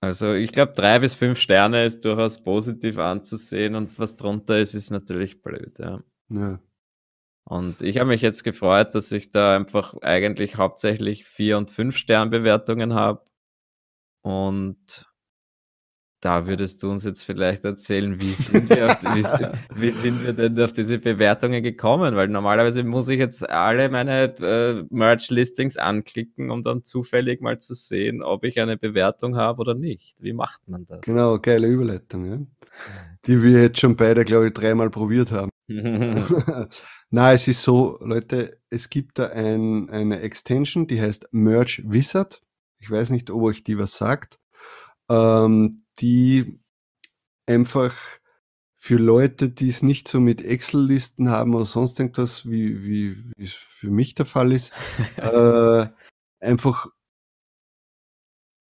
also ich glaube, drei bis fünf Sterne ist durchaus positiv anzusehen und was drunter ist, ist natürlich blöd. Ja. ja. Und ich habe mich jetzt gefreut, dass ich da einfach eigentlich hauptsächlich vier und fünf Sternbewertungen habe. Und da würdest du uns jetzt vielleicht erzählen, wie sind, wir die, wie, wie sind wir denn auf diese Bewertungen gekommen? Weil normalerweise muss ich jetzt alle meine äh, Merch-Listings anklicken, um dann zufällig mal zu sehen, ob ich eine Bewertung habe oder nicht. Wie macht man das? Genau, geile Überleitung, ja? die wir jetzt schon beide, glaube ich, dreimal probiert haben. Na, es ist so, Leute, es gibt da ein, eine Extension, die heißt Merge Wizard. Ich weiß nicht, ob euch die was sagt. Ähm, die einfach für Leute, die es nicht so mit Excel-Listen haben oder sonst irgendwas, wie, wie, wie es für mich der Fall ist, äh, einfach,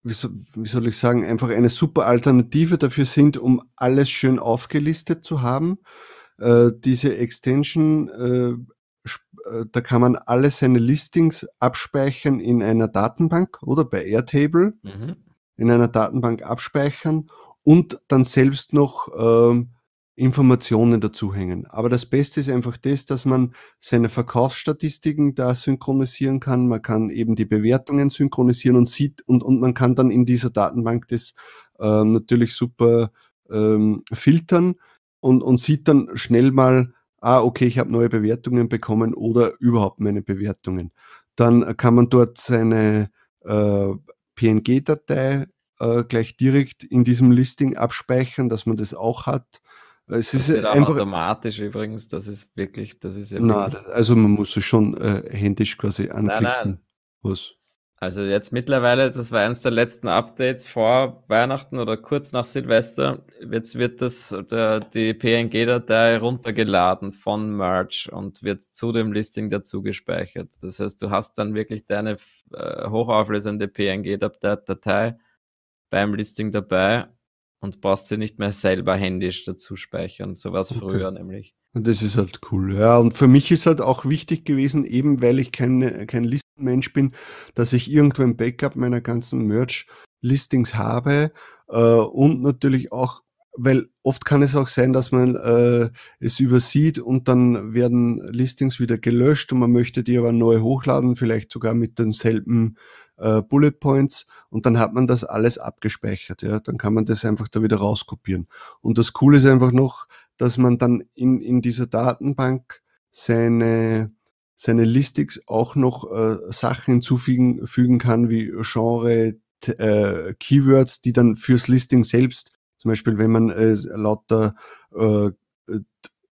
wie, so, wie soll ich sagen, einfach eine super Alternative dafür sind, um alles schön aufgelistet zu haben äh, diese Extension, äh, äh, da kann man alle seine Listings abspeichern in einer Datenbank oder bei Airtable mhm. in einer Datenbank abspeichern und dann selbst noch äh, Informationen dazuhängen. Aber das Beste ist einfach das, dass man seine Verkaufsstatistiken da synchronisieren kann. Man kann eben die Bewertungen synchronisieren und sieht und, und man kann dann in dieser Datenbank das äh, natürlich super ähm, filtern und, und sieht dann schnell mal, ah, okay, ich habe neue Bewertungen bekommen oder überhaupt meine Bewertungen. Dann kann man dort seine äh, PNG-Datei äh, gleich direkt in diesem Listing abspeichern, dass man das auch hat. Es das ist, ist einfach, automatisch übrigens, das ist wirklich, das ist ja na, also man muss es schon äh, händisch quasi anklicken. Nein, nein. Was? Also jetzt mittlerweile, das war eines der letzten Updates vor Weihnachten oder kurz nach Silvester. Jetzt wird das der, die PNG-Datei runtergeladen von Merge und wird zu dem Listing dazu gespeichert. Das heißt, du hast dann wirklich deine äh, hochauflösende PNG-Datei beim Listing dabei und brauchst sie nicht mehr selber händisch dazu speichern. So war es okay. früher nämlich. Und das ist halt cool. Ja, und für mich ist halt auch wichtig gewesen, eben weil ich kein, kein Listenmensch bin, dass ich irgendwo ein Backup meiner ganzen Merch-Listings habe äh, und natürlich auch weil oft kann es auch sein, dass man äh, es übersieht und dann werden Listings wieder gelöscht und man möchte die aber neu hochladen, vielleicht sogar mit denselben äh, Bullet Points und dann hat man das alles abgespeichert. Ja? Dann kann man das einfach da wieder rauskopieren. Und das Coole ist einfach noch, dass man dann in, in dieser Datenbank seine, seine Listings auch noch äh, Sachen hinzufügen fügen kann, wie Genre, äh, Keywords, die dann fürs Listing selbst, zum Beispiel wenn man äh, lauter äh, äh,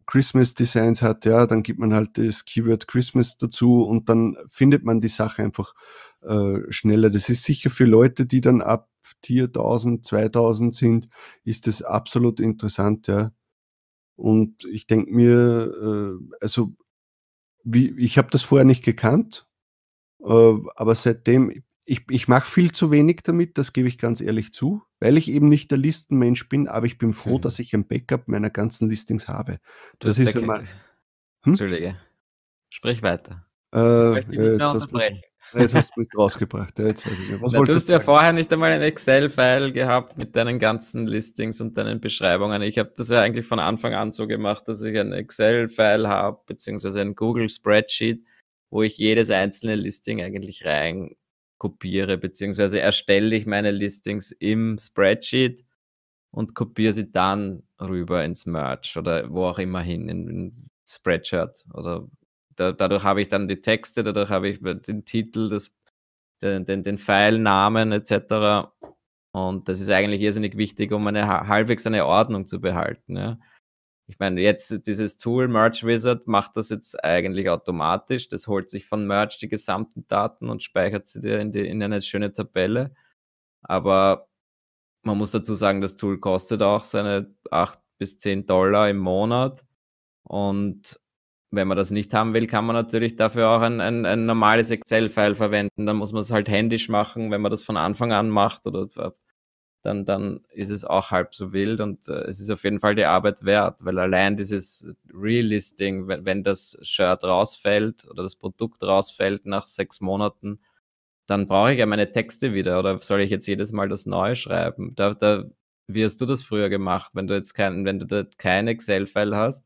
Christmas Designs hat, ja, dann gibt man halt das Keyword Christmas dazu und dann findet man die Sache einfach äh, schneller. Das ist sicher für Leute, die dann ab Tier 1000, 2000 sind, ist das absolut interessant, ja. Und ich denke mir, äh, also wie, ich habe das vorher nicht gekannt, äh, aber seitdem, ich, ich mache viel zu wenig damit, das gebe ich ganz ehrlich zu, weil ich eben nicht der Listenmensch bin, aber ich bin froh, mhm. dass ich ein Backup meiner ganzen Listings habe. Das, das ist einmal. Hm? Entschuldige. Sprich weiter. Äh, ich möchte dich äh, nicht mehr unterbrechen. Jetzt hast du mich rausgebracht. Ja, jetzt weiß ich nicht. Was Na, du hast ja vorher nicht einmal ein Excel-File gehabt mit deinen ganzen Listings und deinen Beschreibungen. Ich habe das ja eigentlich von Anfang an so gemacht, dass ich ein Excel-File habe, beziehungsweise ein Google-Spreadsheet, wo ich jedes einzelne Listing eigentlich rein kopiere, beziehungsweise erstelle ich meine Listings im Spreadsheet und kopiere sie dann rüber ins Merch oder wo auch immer hin, in, in Spreadshirt oder da, dadurch habe ich dann die Texte, dadurch habe ich den Titel, das, den, den, den Pfeilnamen etc. Und das ist eigentlich irrsinnig wichtig, um eine halbwegs eine Ordnung zu behalten. Ja. Ich meine, jetzt dieses Tool Merge Wizard macht das jetzt eigentlich automatisch. Das holt sich von Merge die gesamten Daten und speichert sie dir in, die, in eine schöne Tabelle. Aber man muss dazu sagen, das Tool kostet auch seine 8 bis 10 Dollar im Monat. Und wenn man das nicht haben will, kann man natürlich dafür auch ein, ein, ein normales Excel-File verwenden. Dann muss man es halt händisch machen, wenn man das von Anfang an macht oder äh, dann, dann ist es auch halb so wild und äh, es ist auf jeden Fall die Arbeit wert, weil allein dieses Relisting, wenn, wenn das Shirt rausfällt oder das Produkt rausfällt nach sechs Monaten, dann brauche ich ja meine Texte wieder oder soll ich jetzt jedes Mal das neu schreiben? Da, da, wie hast du das früher gemacht, wenn du jetzt kein, wenn du da kein Excel-File hast?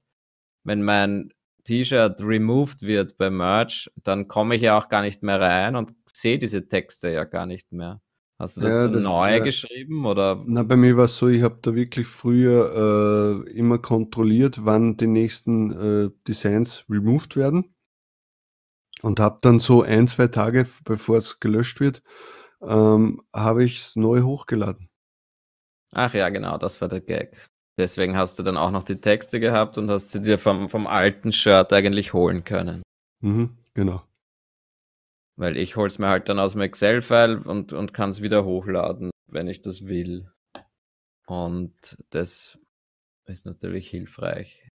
Wenn mein T-Shirt removed wird bei Merch, dann komme ich ja auch gar nicht mehr rein und sehe diese Texte ja gar nicht mehr. Hast du das, ja, das neu ja. geschrieben oder? Na, bei mir war es so, ich habe da wirklich früher äh, immer kontrolliert, wann die nächsten äh, Designs removed werden und habe dann so ein, zwei Tage, bevor es gelöscht wird, ähm, habe ich es neu hochgeladen. Ach ja, genau, das war der Gag. Deswegen hast du dann auch noch die Texte gehabt und hast sie dir vom, vom alten Shirt eigentlich holen können. Mhm, genau. Weil ich hol's mir halt dann aus dem Excel-File und, und kann es wieder hochladen, wenn ich das will. Und das ist natürlich hilfreich.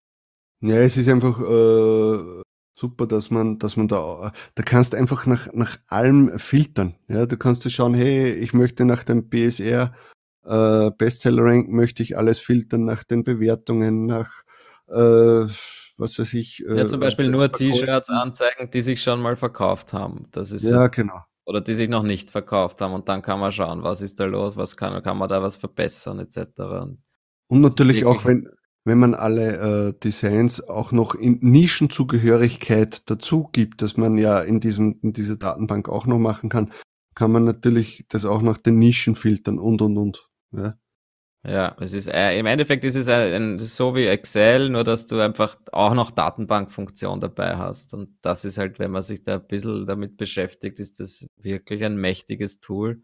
Ja, es ist einfach äh, super, dass man, dass man da, da kannst du einfach nach, nach allem filtern. Ja, du kannst du schauen, hey, ich möchte nach dem BSR äh, Bestseller-Rank möchte ich alles filtern nach den Bewertungen, nach äh, was weiß ich. Äh, ja, zum Beispiel nur T-Shirts anzeigen, die sich schon mal verkauft haben. Das ist ja, genau. Oder die sich noch nicht verkauft haben und dann kann man schauen, was ist da los, was kann, kann man da was verbessern, etc. Und natürlich auch, wenn, wenn man alle äh, Designs auch noch in Nischenzugehörigkeit dazu gibt, dass man ja in, diesem, in dieser Datenbank auch noch machen kann, kann man natürlich das auch nach den Nischen filtern und und und. Ne? Ja, es ist äh, im Endeffekt ist es ein, ein, so wie Excel, nur dass du einfach auch noch Datenbankfunktion dabei hast. Und das ist halt, wenn man sich da ein bisschen damit beschäftigt, ist das wirklich ein mächtiges Tool.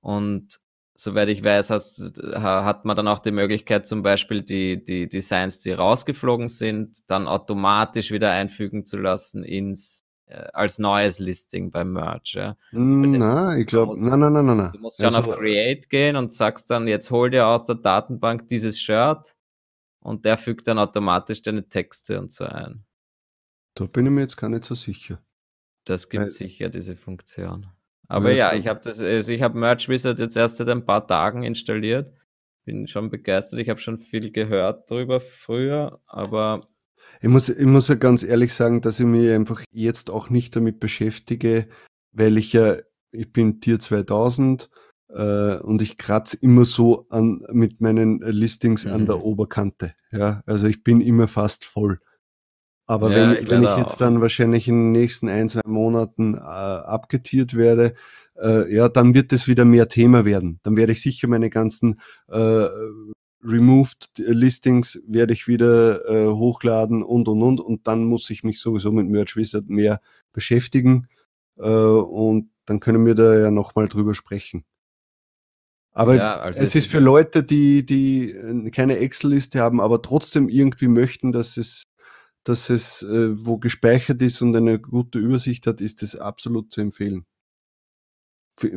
Und soweit ich weiß, hast, hat man dann auch die Möglichkeit, zum Beispiel die, die Designs, die rausgeflogen sind, dann automatisch wieder einfügen zu lassen ins äh, als neues Listing beim Merch. Ja. Mm, also na, ich glaube, nein, nein, nein, nein. Du musst schon also, auf Create gehen und sagst dann, jetzt hol dir aus der Datenbank dieses Shirt und der fügt dann automatisch deine Texte und so ein. Da bin ich mir jetzt gar nicht so sicher. Das gibt Weil, sicher diese Funktion. Aber ja, ja ich habe das, also ich habe Merch Wizard jetzt erst seit ein paar Tagen installiert. Bin schon begeistert. Ich habe schon viel gehört drüber früher, aber ich muss, ich muss ja ganz ehrlich sagen, dass ich mich einfach jetzt auch nicht damit beschäftige, weil ich ja, ich bin Tier 2000 äh, und ich kratze immer so an, mit meinen äh, Listings mhm. an der mhm. Oberkante. Ja, also ich bin immer fast voll. Aber ja, wenn, ich wenn ich jetzt auch. dann wahrscheinlich in den nächsten ein, zwei Monaten äh, abgetiert werde, äh, ja, dann wird es wieder mehr Thema werden. Dann werde ich sicher meine ganzen äh, Removed äh, Listings werde ich wieder äh, hochladen und und und und dann muss ich mich sowieso mit Merch Wizard mehr beschäftigen äh, und dann können wir da ja nochmal drüber sprechen. Aber ja, also es, ist für Leute, die, die äh, keine Excel-Liste haben, aber trotzdem irgendwie möchten, dass es, dass es äh, wo gespeichert ist und eine gute Übersicht hat, ist es absolut zu empfehlen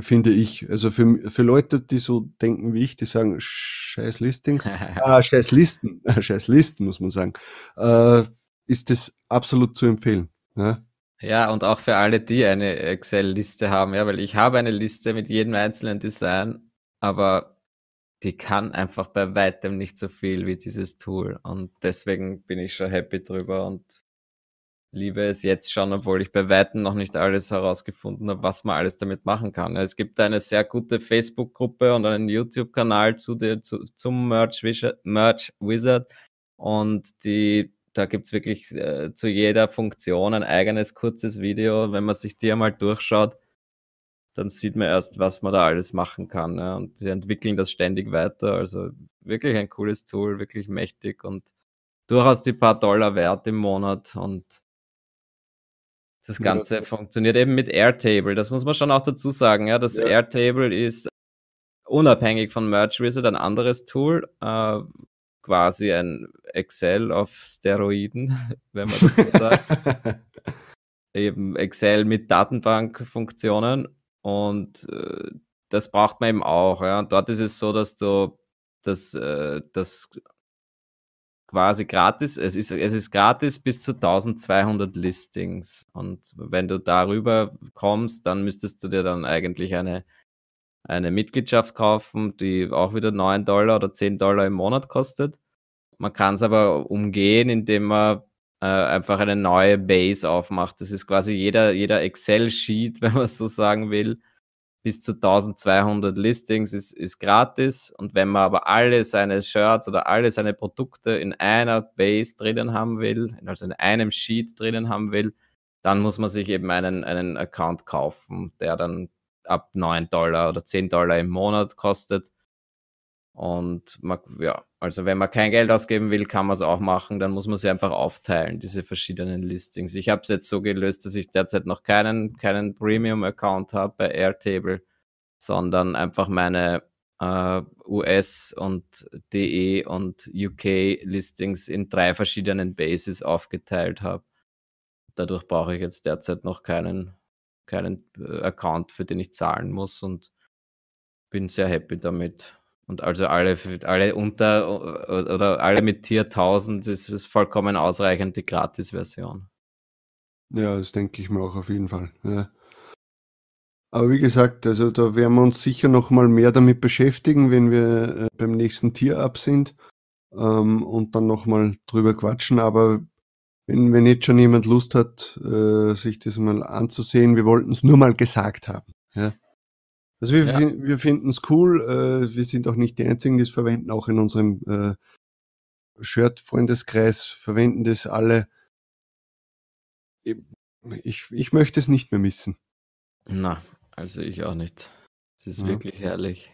finde ich. Also für, für Leute, die so denken wie ich, die sagen, scheiß Listings, ah, scheiß Listen, scheiß Listen, muss man sagen, äh, ist das absolut zu empfehlen. Ja? Ja, und auch für alle, die eine Excel-Liste haben, ja, weil ich habe eine Liste mit jedem einzelnen Design, aber die kann einfach bei weitem nicht so viel wie dieses Tool. Und deswegen bin ich schon happy drüber und liebe es jetzt schon, obwohl ich bei Weitem noch nicht alles herausgefunden habe, was man alles damit machen kann. Es gibt eine sehr gute Facebook-Gruppe und einen YouTube-Kanal zu der, zu, zum Merch Wizard, Merch Wizard und die da gibt's wirklich äh, zu jeder Funktion ein eigenes kurzes Video. Wenn man sich die einmal durchschaut, dann sieht man erst, was man da alles machen kann. Ne? Und sie entwickeln das ständig weiter. Also wirklich ein cooles Tool, wirklich mächtig und durchaus die paar Dollar wert im Monat. Und das Ganze ja. funktioniert eben mit Airtable. Das muss man schon auch dazu sagen. Ja, das ja. Airtable ist unabhängig von Merge Wizard ein anderes Tool, äh, quasi ein Excel auf Steroiden, wenn man das so sagt. eben Excel mit Datenbankfunktionen und äh, das braucht man eben auch. Ja. Und dort ist es so, dass du das, äh, das quasi gratis. Es ist, es ist gratis bis zu 1200 Listings. Und wenn du darüber kommst, dann müsstest du dir dann eigentlich eine, eine Mitgliedschaft kaufen, die auch wieder 9 Dollar oder 10 Dollar im Monat kostet. Man kann es aber umgehen, indem man äh, einfach eine neue Base aufmacht. Das ist quasi jeder, jeder Excel-Sheet, wenn man es so sagen will, bis zu 1200 Listings ist, ist gratis. Und wenn man aber alle seine Shirts oder alle seine Produkte in einer Base drinnen haben will, also in einem Sheet drinnen haben will, dann muss man sich eben einen, einen Account kaufen, der dann ab 9 Dollar oder 10 Dollar im Monat kostet. Und man, ja, also wenn man kein Geld ausgeben will, kann man es auch machen. Dann muss man sie einfach aufteilen, diese verschiedenen Listings. Ich habe es jetzt so gelöst, dass ich derzeit noch keinen, keinen Premium-Account habe bei Airtable, sondern einfach meine äh, US und DE und UK Listings in drei verschiedenen Bases aufgeteilt habe. Dadurch brauche ich jetzt derzeit noch keinen, keinen äh, Account, für den ich zahlen muss und bin sehr happy damit. Und also alle, alle unter oder alle mit Tier 1000 ist es vollkommen ausreichend die Gratis-Version. Ja, das denke ich mir auch auf jeden Fall. Ja. Aber wie gesagt, also da werden wir uns sicher noch mal mehr damit beschäftigen, wenn wir äh, beim nächsten Tier ab sind ähm, und dann noch mal drüber quatschen. Aber wenn, wenn jetzt schon jemand Lust hat, äh, sich das mal anzusehen, wir wollten es nur mal gesagt haben. Ja. Also wir, ja. wir finden es cool. Äh, wir sind auch nicht die Einzigen, die es verwenden. Auch in unserem äh, Shirt-Freundeskreis verwenden das alle. Ich, ich möchte es nicht mehr missen. Na, also ich auch nicht. Es ist ja. wirklich herrlich.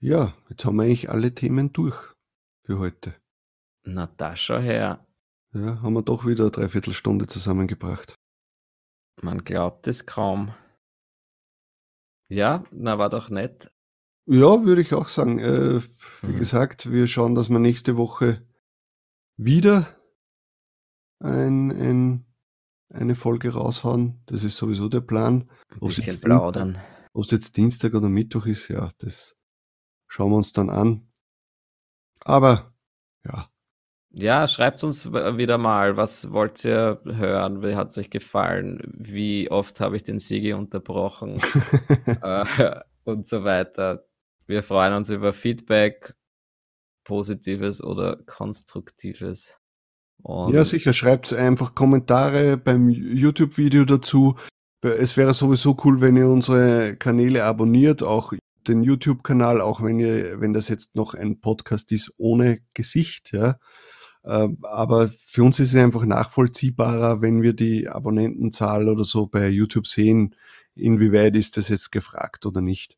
Ja, jetzt haben wir eigentlich alle Themen durch für heute. Na, da schau her. Ja, haben wir doch wieder eine Dreiviertelstunde zusammengebracht. Man glaubt es kaum. Ja, na war doch nett. Ja, würde ich auch sagen. Äh, wie mhm. gesagt, wir schauen, dass wir nächste Woche wieder ein, ein, eine Folge raushauen. Das ist sowieso der Plan. Ob es jetzt, jetzt Dienstag oder Mittwoch ist, ja, das schauen wir uns dann an. Aber ja, schreibt uns wieder mal, was wollt ihr hören? Wie hat es euch gefallen? Wie oft habe ich den Sigi unterbrochen? äh, und so weiter. Wir freuen uns über Feedback, positives oder konstruktives. Und ja, sicher. Schreibt einfach Kommentare beim YouTube-Video dazu. Es wäre sowieso cool, wenn ihr unsere Kanäle abonniert, auch den YouTube-Kanal, auch wenn ihr, wenn das jetzt noch ein Podcast ist ohne Gesicht, ja. Ähm, aber für uns ist es einfach nachvollziehbarer, wenn wir die Abonnentenzahl oder so bei YouTube sehen, inwieweit ist das jetzt gefragt oder nicht.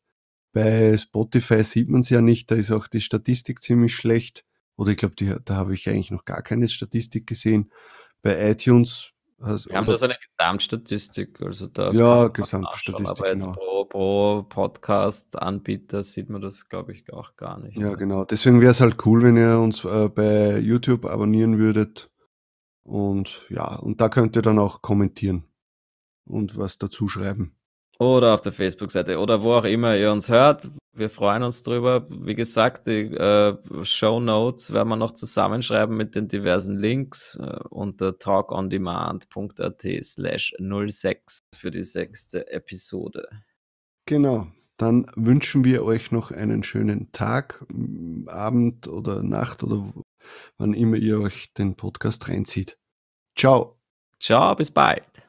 Bei Spotify sieht man es ja nicht, da ist auch die Statistik ziemlich schlecht. Oder ich glaube, da habe ich eigentlich noch gar keine Statistik gesehen. Bei iTunes also, Wir haben da so eine Gesamtstatistik, also da. Ja, Gesamtstatistik. Aber jetzt genau. pro, pro Podcast-Anbieter sieht man das, glaube ich, auch gar nicht. Ja, ne? genau. Deswegen wäre es halt cool, wenn ihr uns äh, bei YouTube abonnieren würdet. Und ja, und da könnt ihr dann auch kommentieren und was dazu schreiben oder auf der Facebook-Seite oder wo auch immer ihr uns hört. Wir freuen uns drüber. Wie gesagt, die äh, Show Notes werden wir noch zusammenschreiben mit den diversen Links äh, unter talkondemand.at slash 06 für die sechste Episode. Genau. Dann wünschen wir euch noch einen schönen Tag, Abend oder Nacht oder wann immer ihr euch den Podcast reinzieht. Ciao. Ciao, bis bald.